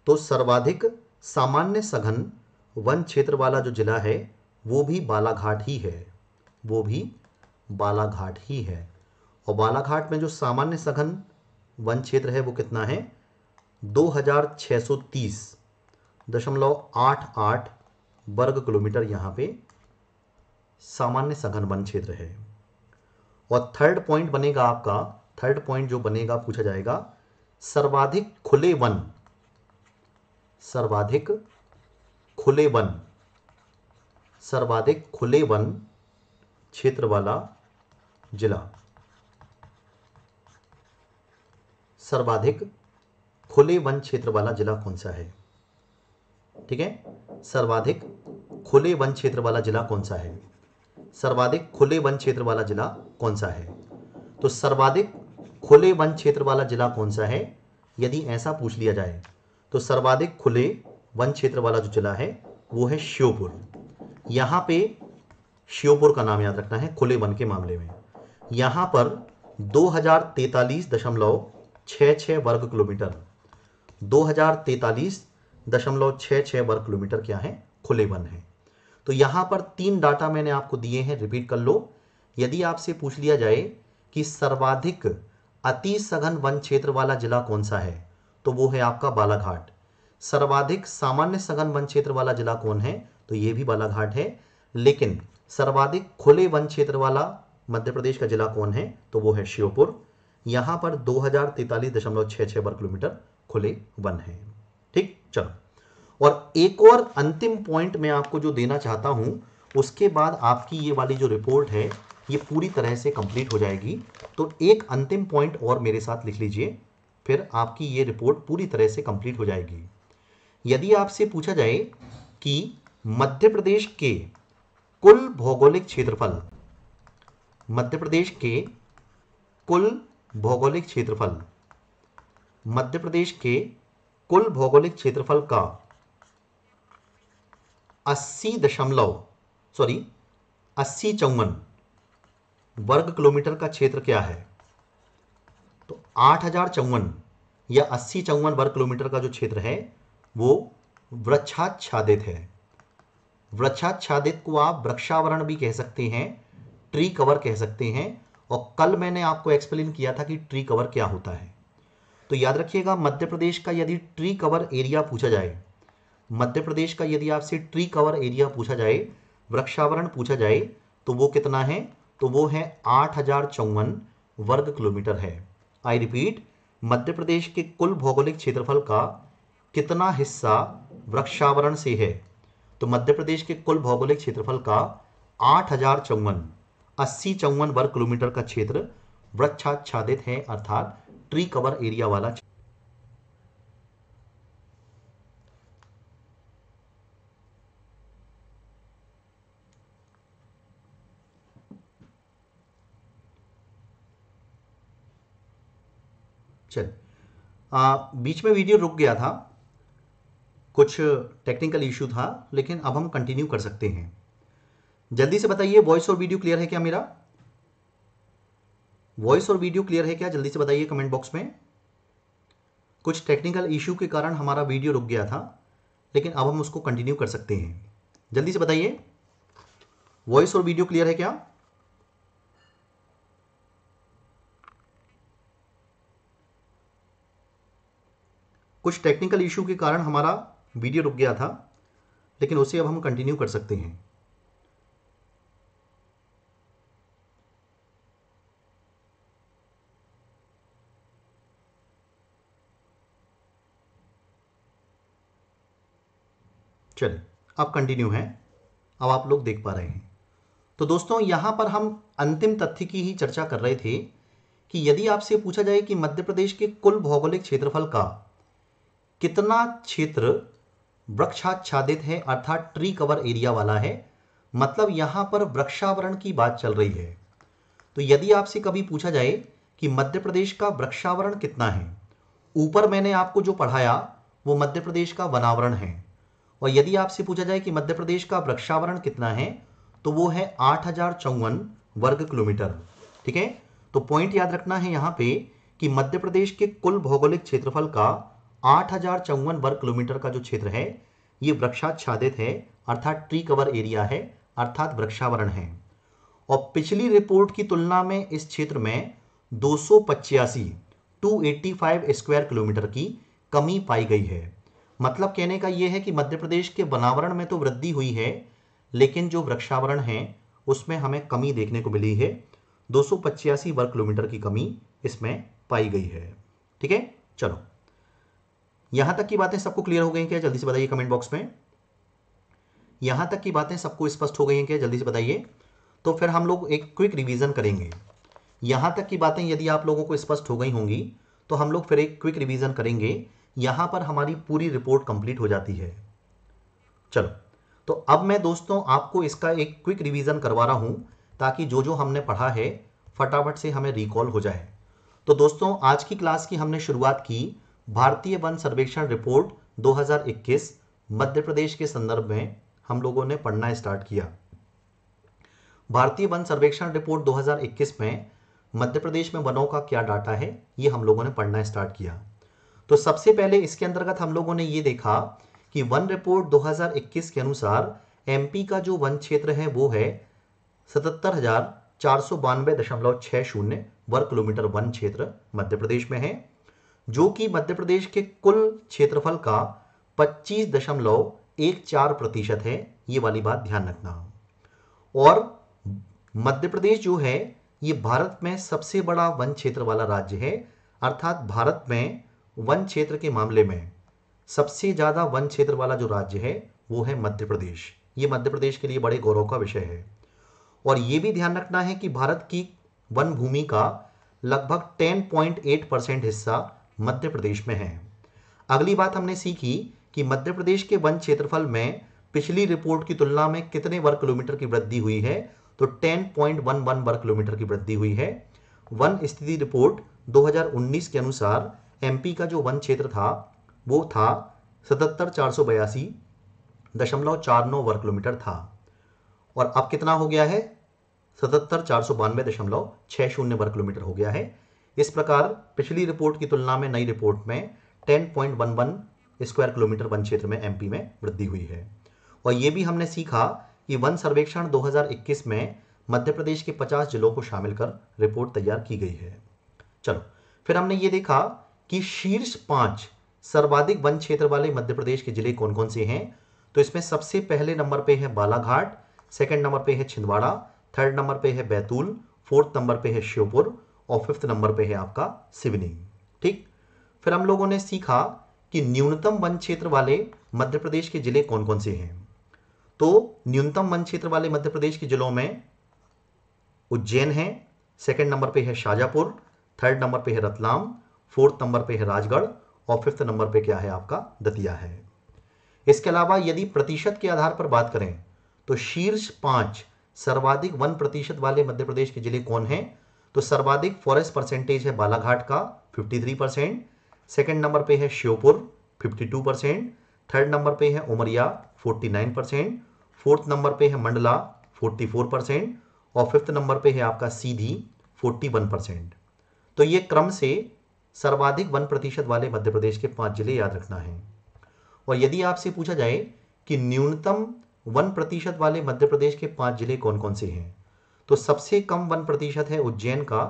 तो सर्वाधिक सामान्य सघन वन क्षेत्र वाला जो जिला है वो भी बालाघाट ही है वो भी बालाघाट ही है और बालाघाट में जो सामान्य सघन वन क्षेत्र है वो कितना है 2630 दशमलव आठ आठ वर्ग किलोमीटर यहाँ पे सामान्य सघन वन क्षेत्र है और थर्ड पॉइंट बनेगा आपका थर्ड पॉइंट जो बनेगा पूछा जाएगा सर्वाधिक खुले वन सर्वाधिक खुले वन सर्वाधिक खुले वन क्षेत्र वाला जिला सर्वाधिक खुले वन क्षेत्र वाला जिला कौन सा है ठीक है सर्वाधिक खुले वन क्षेत्र वाला जिला कौन सा है सर्वाधिक खुले वन क्षेत्र वाला जिला कौन सा है तो सर्वाधिक खुले वन क्षेत्र वाला जिला कौन सा है यदि ऐसा पूछ लिया जाए तो सर्वाधिक खुले वन क्षेत्र वाला जो जिला है वो है श्योपुर यहाँ पे श्योपुर का नाम याद रखना है खुले वन के मामले में यहां पर दो हजार तैतालीस दशमलव वर्ग किलोमीटर दो हजार दशमलव वर्ग किलोमीटर क्या है खुले वन है तो यहां पर तीन डाटा मैंने आपको दिए हैं रिपीट कर लो यदि आपसे पूछ लिया जाए कि सर्वाधिक अति सघन वन क्षेत्र वाला जिला कौन सा है तो वो है आपका बालाघाट सर्वाधिक सामान्य सघन वन क्षेत्र वाला जिला कौन है तो ये भी बालाघाट है लेकिन सर्वाधिक खुले वन क्षेत्र वाला मध्य प्रदेश का जिला कौन है तो वो है श्योपुर यहां पर दो हजार वर्ग किलोमीटर खुले वन हैं ठीक चलो और एक और अंतिम पॉइंट मैं आपको जो देना चाहता हूं उसके बाद आपकी ये वाली जो रिपोर्ट है ये पूरी तरह से कंप्लीट हो जाएगी तो एक अंतिम पॉइंट और मेरे साथ लिख लीजिए फिर आपकी ये रिपोर्ट पूरी तरह से कंप्लीट हो जाएगी यदि आपसे पूछा जाए कि मध्य प्रदेश के कुल भौगोलिक क्षेत्रफल मध्य प्रदेश के कुल भौगोलिक क्षेत्रफल मध्य प्रदेश के कुल भौगोलिक क्षेत्रफल का अस्सी दशमलव सॉरी अस्सी चौवन वर्ग किलोमीटर का क्षेत्र क्या है तो आठ हजार चौवन या अस्सी चौवन वर्ग किलोमीटर का जो क्षेत्र है वो वृक्षाच्छादित है वृक्षाच्छादित को आप वृक्षावरण भी कह सकते हैं ट्री कवर कह सकते हैं और कल मैंने आपको एक्सप्लेन किया था कि ट्री कवर क्या होता है तो याद रखिएगा मध्य प्रदेश का यदि ट्री कवर एरिया पूछा जाए मध्य प्रदेश का यदि आपसे ट्री कवर एरिया पूछा जाए वृक्षावरण पूछा जाए तो वो कितना है तो वो है आठ वर्ग किलोमीटर है आई रिपीट मध्य प्रदेश के कुल भौगोलिक क्षेत्रफल का कितना हिस्सा वृक्षावरण से है तो मध्य प्रदेश के कुल भौगोलिक क्षेत्रफल का आठ हजार चौवन अस्सी चौवन वर्ग किलोमीटर का क्षेत्र वृक्षाच्छादित है अर्थात ट्री कवर एरिया वाला आ, बीच में वीडियो रुक गया था कुछ टेक्निकल इश्यू था लेकिन अब हम कंटिन्यू कर सकते हैं जल्दी से बताइए वॉइस और वीडियो क्लियर है क्या मेरा वॉइस और वीडियो क्लियर है क्या जल्दी से बताइए कमेंट बॉक्स में कुछ टेक्निकल इशू के कारण हमारा वीडियो रुक गया था लेकिन अब हम उसको कंटिन्यू कर सकते हैं जल्दी से बताइए वॉइस और वीडियो क्लियर है क्या कुछ टेक्निकल इशू के कारण हमारा वीडियो रुक गया था लेकिन उसे अब हम कंटिन्यू कर सकते हैं चलिए अब कंटिन्यू है अब आप लोग देख पा रहे हैं तो दोस्तों यहाँ पर हम अंतिम तथ्य की ही चर्चा कर रहे थे कि यदि आपसे पूछा जाए कि मध्य प्रदेश के कुल भौगोलिक क्षेत्रफल का कितना क्षेत्र वृक्षाच्छादित है अर्थात ट्री कवर एरिया वाला है मतलब यहाँ पर वृक्षावरण की बात चल रही है तो यदि आपसे कभी पूछा जाए कि मध्य प्रदेश का वृक्षावरण कितना है ऊपर मैंने आपको जो पढ़ाया वो मध्य प्रदेश का वनावरण है और यदि आपसे पूछा जाए कि मध्य प्रदेश का वृक्षावरण कितना है तो वो है आठ वर्ग किलोमीटर ठीक है तो पॉइंट याद रखना है यहाँ पे कि मध्य प्रदेश के कुल भौगोलिक क्षेत्रफल का आठ वर्ग किलोमीटर का जो क्षेत्र है ये वृक्षाच्छादित है अर्थात ट्री कवर एरिया है अर्थात वृक्षावरण है और पिछली रिपोर्ट की तुलना में इस क्षेत्र में दो सौ स्क्वायर किलोमीटर की कमी पाई गई है मतलब कहने का यह है कि मध्य प्रदेश के वनावरण में तो वृद्धि हुई है लेकिन जो वृक्षावरण है उसमें हमें कमी देखने को मिली है दो वर्ग किलोमीटर की कमी इसमें पाई गई है ठीक है चलो यहां तक की बातें सबको क्लियर हो गई क्या जल्दी से बताइए कमेंट बॉक्स में यहां तक की बातें सबको स्पष्ट हो गई हैं क्या जल्दी से बताइए तो फिर हम लोग एक क्विक रिवीजन करेंगे यहां तक की बातें यदि आप लोगों को स्पष्ट हो गई होंगी तो हम लोग फिर एक क्विक रिवीजन करेंगे यहाँ पर हमारी पूरी रिपोर्ट कंप्लीट हो जाती है चलो तो अब मैं दोस्तों आपको इसका एक क्विक रिवीजन करवा रहा हूँ ताकि जो जो हमने पढ़ा है फटाफट से हमें रिकॉल हो जाए तो दोस्तों आज की क्लास की हमने शुरुआत की भारतीय वन सर्वेक्षण रिपोर्ट 2021 मध्य प्रदेश के संदर्भ में हम लोगों ने पढ़ना स्टार्ट किया भारतीय वन सर्वेक्षण रिपोर्ट 2021 में मध्य प्रदेश में वनों का क्या डाटा है ये हम लोगों ने पढ़ना स्टार्ट किया तो सबसे पहले इसके अंतर्गत हम लोगों ने ये देखा कि वन रिपोर्ट 2021 के अनुसार एमपी का जो वन क्षेत्र है वो है सतहत्तर हजार चार सौ बानवे दशमलव छह शून्य वर्ग किलोमीटर वन क्षेत्र मध्य प्रदेश में है जो कि मध्य प्रदेश के कुल क्षेत्रफल का पच्चीस दशमलव एक चार प्रतिशत है ये वाली बात ध्यान रखना और मध्य प्रदेश जो है ये भारत में सबसे बड़ा वन क्षेत्र वाला राज्य है अर्थात भारत में वन क्षेत्र के मामले में सबसे ज़्यादा वन क्षेत्र वाला जो राज्य है वो है मध्य प्रदेश ये मध्य प्रदेश के लिए बड़े गौरव का विषय है और ये भी ध्यान रखना है कि भारत की वन भूमि का लगभग 10.8 परसेंट हिस्सा मध्य प्रदेश में है अगली बात हमने सीखी कि मध्य प्रदेश के वन क्षेत्रफल में पिछली रिपोर्ट की तुलना में कितने वर्ग किलोमीटर की वृद्धि हुई है तो 10.11 वर्ग किलोमीटर की वृद्धि हुई है वन स्थिति रिपोर्ट 2019 के अनुसार एमपी का जो वन क्षेत्र था वो था सतहत्तर चार सौ बयासी दशमलव चार नौ वर्ग किलोमीटर था और अब कितना हो गया है सतहत्तर चार सौ बानवे दशमलव छः शून्य वर्ग किलोमीटर हो गया है इस प्रकार पिछली रिपोर्ट की तुलना में नई रिपोर्ट में ten point one one square kilometre वन क्षेत्र में एमपी में वृद्धि हुई है और ये भी हमने सीखा कि वन सर्वेक्षण 2021 में मध्य प्रदेश के 50 जिलों को शामिल कर रिपोर्ट तैयार की गई है चलो फिर हमने ये देखा कि शीर्ष पांच सर्वाधिक वन क्षेत्र वाले मध्य प्रदेश के जिले कौन कौन से हैं तो इसमें सबसे पहले नंबर पे है बालाघाट सेकंड नंबर पे है छिंदवाड़ा थर्ड नंबर पे है बैतूल फोर्थ नंबर पे है श्योपुर और फिफ्थ नंबर पे है आपका सिवनी ठीक फिर हम लोगों ने सीखा कि न्यूनतम वन क्षेत्र वाले मध्य प्रदेश के जिले कौन कौन से हैं तो न्यूनतम वन क्षेत्र वाले मध्य प्रदेश के जिलों में उज्जैन है सेकेंड नंबर पर है शाजापुर थर्ड नंबर पर है रतलाम फोर्थ नंबर पे है राजगढ़ और फिफ्थ नंबर पे क्या है आपका दतिया है इसके अलावा यदि प्रतिशत के आधार पर बात करें तो शीर्ष पांच सर्वाधिक वन प्रतिशत वाले मध्य प्रदेश के जिले कौन हैं तो सर्वाधिक फॉरेस्ट परसेंटेज है बालाघाट का 53 परसेंट सेकेंड नंबर पे है श्योपुर 52 परसेंट थर्ड नंबर पे है उमरिया 49 परसेंट फोर्थ नंबर पे है मंडला 44 परसेंट और फिफ्थ नंबर पे है आपका सीधी 41 परसेंट तो ये क्रम से सर्वाधिक वन प्रतिशत वाले मध्य प्रदेश के पांच जिले याद रखना है और यदि आपसे पूछा जाए कि न्यूनतम वन प्रतिशत वाले मध्य प्रदेश के पांच जिले कौन कौन से हैं तो सबसे कम वन प्रतिशत है उज्जैन का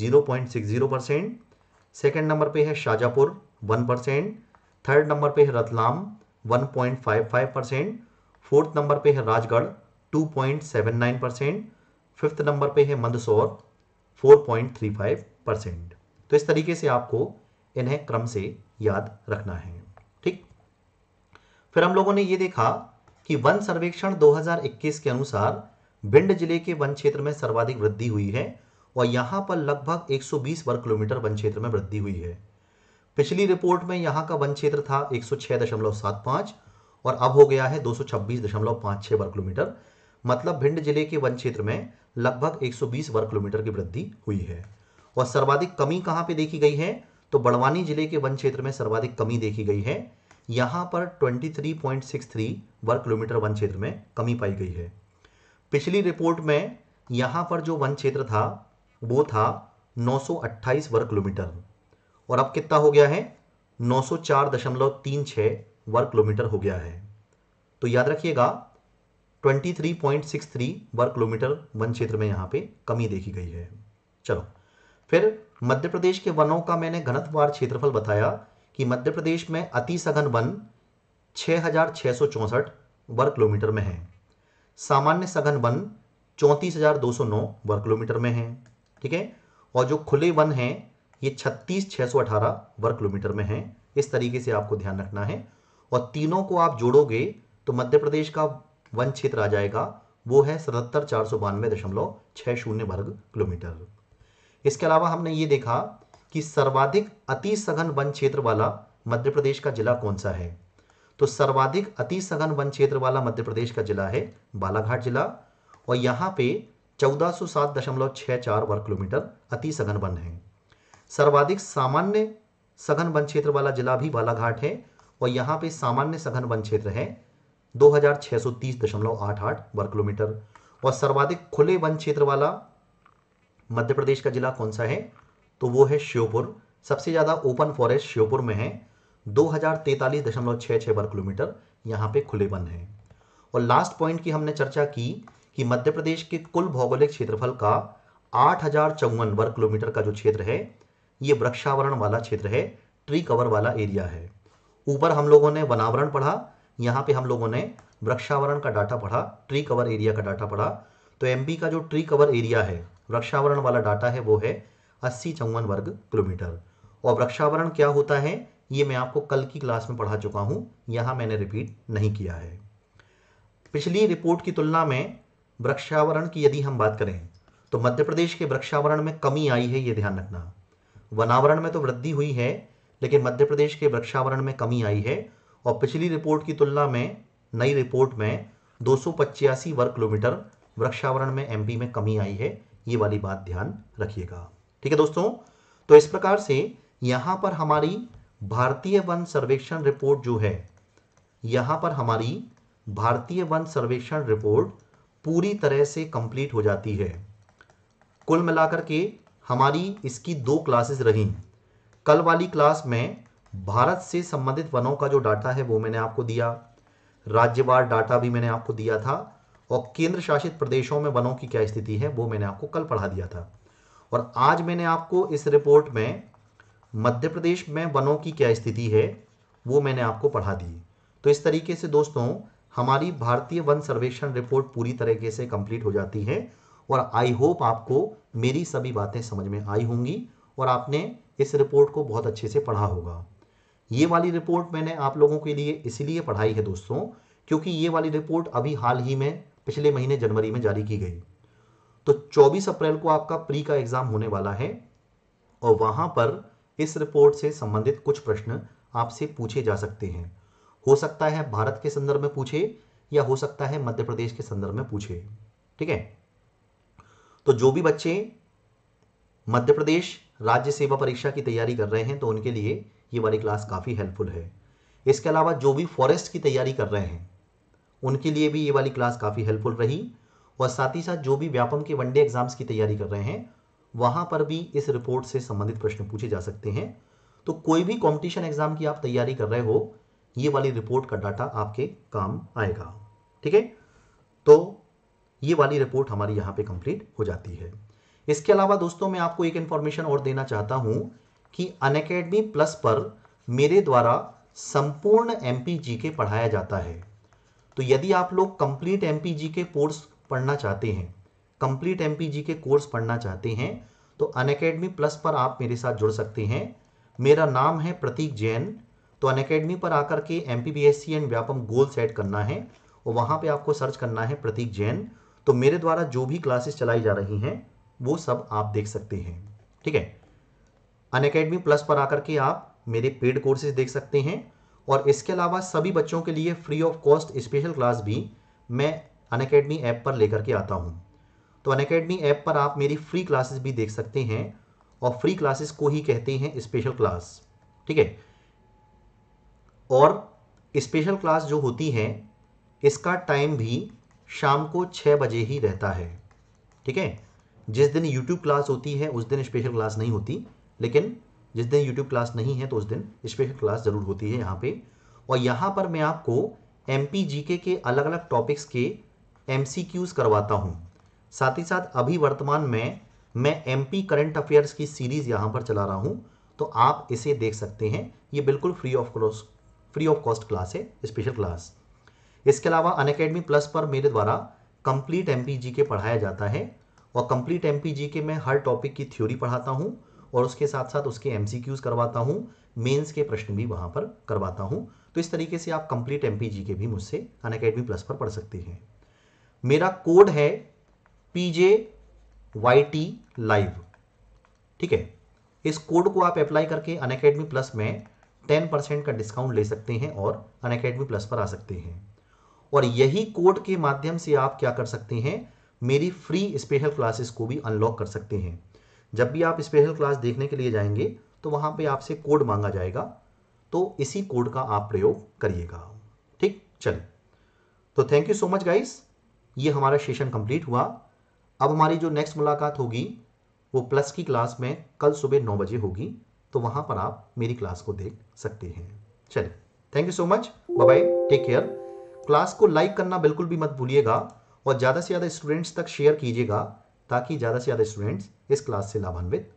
0.60 परसेंट सेकेंड नंबर पे है शाजापुर 1 परसेंट थर्ड नंबर पे है रतलाम 1.55 परसेंट फोर्थ नंबर पे है राजगढ़ 2.79 परसेंट फिफ्थ नंबर पे है मंदसौर 4.35 परसेंट तो इस तरीके से आपको इन्हें क्रम से याद रखना है ठीक फिर हम लोगों ने ये देखा कि वन सर्वेक्षण 2021 के अनुसार भिंड जिले के वन क्षेत्र में सर्वाधिक वृद्धि हुई है और यहां पर लगभग 120 वर्ग किलोमीटर वन क्षेत्र में वृद्धि हुई है पिछली रिपोर्ट में यहां का वन क्षेत्र था एक और अब हो गया है दो वर्ग किलोमीटर मतलब भिंड जिले के वन क्षेत्र में लगभग 120 वर्ग किलोमीटर की वृद्धि हुई है वह सर्वाधिक कमी कहाँ पे देखी गई है तो बड़वानी जिले के वन क्षेत्र में सर्वाधिक कमी देखी गई है यहाँ पर 23.63 वर्ग किलोमीटर वन क्षेत्र में कमी पाई गई है पिछली रिपोर्ट में यहाँ पर जो वन क्षेत्र था वो था 928 वर्ग किलोमीटर और अब कितना हो गया है 904.36 वर्ग किलोमीटर हो गया है तो याद रखिएगा 23.63 वर्ग किलोमीटर वन क्षेत्र में यहाँ पे कमी देखी गई है चलो फिर मध्य प्रदेश के वनों का मैंने घनत्वार क्षेत्रफल बताया कि मध्य प्रदेश में अति सघन वन छः वर्ग किलोमीटर में है सामान्य सघन वन चौंतीस वर्ग किलोमीटर में है ठीक है और जो खुले वन हैं ये छत्तीस वर्ग किलोमीटर में हैं इस तरीके से आपको ध्यान रखना है और तीनों को आप जोड़ोगे तो मध्य प्रदेश का वन क्षेत्र आ जाएगा वो है सतहत्तर चार सौ बानवे दशमलव छः शून्य वर्ग किलोमीटर इसके अलावा हमने ये देखा कि सर्वाधिक अति सघन वन क्षेत्र वाला मध्य प्रदेश का जिला कौन सा है तो सर्वाधिक अति सघन वन क्षेत्र वाला मध्य प्रदेश का जिला है बालाघाट जिला और यहाँ पे चौदह सौ सात दशमलव चार वर्ग किलोमीटर अति सघन वन है सर्वाधिक सामान्य सघन वन क्षेत्र वाला जिला भी बालाघाट है और यहाँ पे सामान्य सघन वन क्षेत्र है दो हजार सौ तीस दशमलव आठ आठ वर्ग किलोमीटर और सर्वाधिक खुले वन क्षेत्र वाला मध्य प्रदेश का ज़िला कौन सा है तो वो है श्योपुर सबसे ज़्यादा ओपन फॉरेस्ट श्योपुर में है दो हज़ार तैंतालीस दशमलव छः छः वर्ग किलोमीटर यहाँ पे खुले वन है और लास्ट पॉइंट की हमने चर्चा की कि मध्य प्रदेश के कुल भौगोलिक क्षेत्रफल का आठ हज़ार चौवन वर्ग किलोमीटर का जो क्षेत्र है ये वृक्षावरण वाला क्षेत्र है ट्री कवर वाला एरिया है ऊपर हम लोगों ने वनावरण पढ़ा यहाँ पे हम लोगों ने वृक्षावरण का डाटा पढ़ा ट्री कवर एरिया का डाटा पढ़ा तो एम का जो ट्री कवर एरिया है वृक्षावरण वाला डाटा है वो है अस्सी चौवन वर्ग किलोमीटर और वृक्षावरण क्या होता है ये मैं आपको कल की क्लास में पढ़ा चुका हूँ यहाँ मैंने रिपीट नहीं किया है पिछली रिपोर्ट की तुलना में वृक्षावरण की यदि हम बात करें तो मध्य प्रदेश के वृक्षावरण में कमी आई है ये ध्यान रखना वनावरण में तो वृद्धि हुई है लेकिन मध्य प्रदेश के वृक्षावरण में कमी आई है और पिछली रिपोर्ट की तुलना में नई रिपोर्ट में दो वर्ग किलोमीटर वृक्षावरण में एमपी में कमी आई है ये वाली बात ध्यान रखिएगा ठीक है दोस्तों तो इस प्रकार से यहां पर हमारी भारतीय वन सर्वेक्षण रिपोर्ट जो है यहां पर हमारी भारतीय वन सर्वेक्षण रिपोर्ट पूरी तरह से कंप्लीट हो जाती है कुल मिलाकर के हमारी इसकी दो क्लासेस रही कल वाली क्लास में भारत से संबंधित वनों का जो डाटा है वो मैंने आपको दिया राज्यवार डाटा भी मैंने आपको दिया था और केंद्र शासित प्रदेशों में वनों की क्या स्थिति है वो मैंने आपको कल पढ़ा दिया था और आज मैंने आपको इस रिपोर्ट में मध्य प्रदेश में वनों की क्या स्थिति है वो मैंने आपको पढ़ा दी तो इस तरीके से दोस्तों हमारी भारतीय वन सर्वेक्षण रिपोर्ट पूरी तरीके से कंप्लीट हो जाती है और आई होप आपको मेरी सभी बातें समझ में आई होंगी और आपने इस रिपोर्ट को बहुत अच्छे से पढ़ा होगा ये वाली रिपोर्ट मैंने आप लोगों के लिए इसलिए पढ़ाई है दोस्तों क्योंकि ये वाली रिपोर्ट अभी हाल ही में पिछले महीने जनवरी में जारी की गई तो 24 अप्रैल को आपका प्री का एग्जाम होने वाला है और वहां पर इस रिपोर्ट से संबंधित कुछ प्रश्न आपसे पूछे जा सकते हैं हो सकता है भारत के संदर्भ में पूछे या हो सकता है मध्य प्रदेश के संदर्भ में पूछे ठीक है तो जो भी बच्चे मध्य प्रदेश राज्य सेवा परीक्षा की तैयारी कर रहे हैं तो उनके लिए ये वाली क्लास काफ़ी हेल्पफुल है इसके अलावा जो भी फॉरेस्ट की तैयारी कर रहे हैं उनके लिए भी ये वाली क्लास काफ़ी हेल्पफुल रही और साथ ही साथ जो भी व्यापम के वनडे एग्जाम्स की तैयारी कर रहे हैं वहाँ पर भी इस रिपोर्ट से संबंधित प्रश्न पूछे जा सकते हैं तो कोई भी कॉम्पिटिशन एग्जाम की आप तैयारी कर रहे हो ये वाली रिपोर्ट का डाटा आपके काम आएगा ठीक है तो ये वाली रिपोर्ट हमारी यहाँ पे कंप्लीट हो जाती है इसके अलावा दोस्तों मैं आपको एक इन्फॉर्मेशन और देना चाहता हूँ कि अनकेडमी प्लस पर मेरे द्वारा संपूर्ण एम के पढ़ाया जाता है तो यदि आप लोग कंप्लीट एम के कोर्स पढ़ना चाहते हैं कंप्लीट एम के कोर्स पढ़ना चाहते हैं तो अनकेडमी प्लस पर आप मेरे साथ जुड़ सकते हैं मेरा नाम है प्रतीक जैन तो अनकेडमी पर आकर के M and Vyapam goal set करना है और वहाँ पर आपको सर्च करना है प्रतीक जैन तो मेरे द्वारा जो भी क्लासेस चलाई जा रही हैं वो सब आप देख सकते हैं ठीक है अनकेडमी प्लस पर आकर के आप मेरे पेड कोर्सेज देख सकते हैं और इसके अलावा सभी बच्चों के लिए free of cost special class भी मैं अन अकेडमी ऐप पर लेकर के आता हूँ तो अन अकेडमी ऐप पर आप मेरी फ्री क्लासेस भी देख सकते हैं और फ्री क्लासेस को ही कहते हैं स्पेशल क्लास ठीक है और स्पेशल क्लास जो होती है इसका टाइम भी शाम को छः बजे ही रहता है ठीक है जिस दिन यूट्यूब क्लास होती है उस दिन स्पेशल क्लास नहीं होती लेकिन जिस दिन यूट्यूब क्लास नहीं है तो उस दिन स्पेशल क्लास ज़रूर होती है यहाँ पे और यहाँ पर मैं आपको एम पी के अलग अलग टॉपिक्स के एम करवाता हूँ साथ ही साथ अभी वर्तमान में मैं एम पी करंट अफेयर्स की सीरीज़ यहाँ पर चला रहा हूँ तो आप इसे देख सकते हैं ये बिल्कुल free of cost free of cost class है स्पेशल क्लास इसके अलावा अनकेडमी प्लस पर मेरे द्वारा कंप्लीट एम पी पढ़ाया जाता है और कंप्लीट एम पी में हर टॉपिक की थ्योरी पढ़ाता हूँ और उसके साथ साथ उसके एम करवाता हूँ मेन्स के प्रश्न भी वहाँ पर करवाता हूँ तो इस तरीके से आप कंप्लीट एम के भी मुझसे अन अकेडमी प्लस पर पढ़ सकते हैं मेरा कोड है P J Y T live ठीक है इस कोड को आप अप्लाई करके अन अकेडमी प्लस में टेन परसेंट का डिस्काउंट ले सकते हैं और अन अकेडमी प्लस पर आ सकते हैं और यही कोड के माध्यम से आप क्या कर सकते हैं मेरी फ्री स्पेशल क्लासेस को भी अनलॉक कर सकते हैं जब भी आप स्पेशल क्लास देखने के लिए जाएंगे तो वहाँ पे आपसे कोड मांगा जाएगा तो इसी कोड का आप प्रयोग करिएगा ठीक चलिए तो thank you so much guys ये हमारा सेशन कंप्लीट हुआ अब हमारी जो नेक्स्ट मुलाकात होगी वो प्लस की क्लास में कल सुबह नौ बजे होगी तो वहाँ पर आप मेरी क्लास को देख सकते हैं चलिए thank you so much bye take care class को लाइक करना बिल्कुल भी मत भूलिएगा और ज़्यादा से ज़्यादा स्टूडेंट्स तक शेयर कीजिएगा ताकि ज़्यादा से ज़्यादा स्टूडेंट्स इस क्लास से लाभान्वित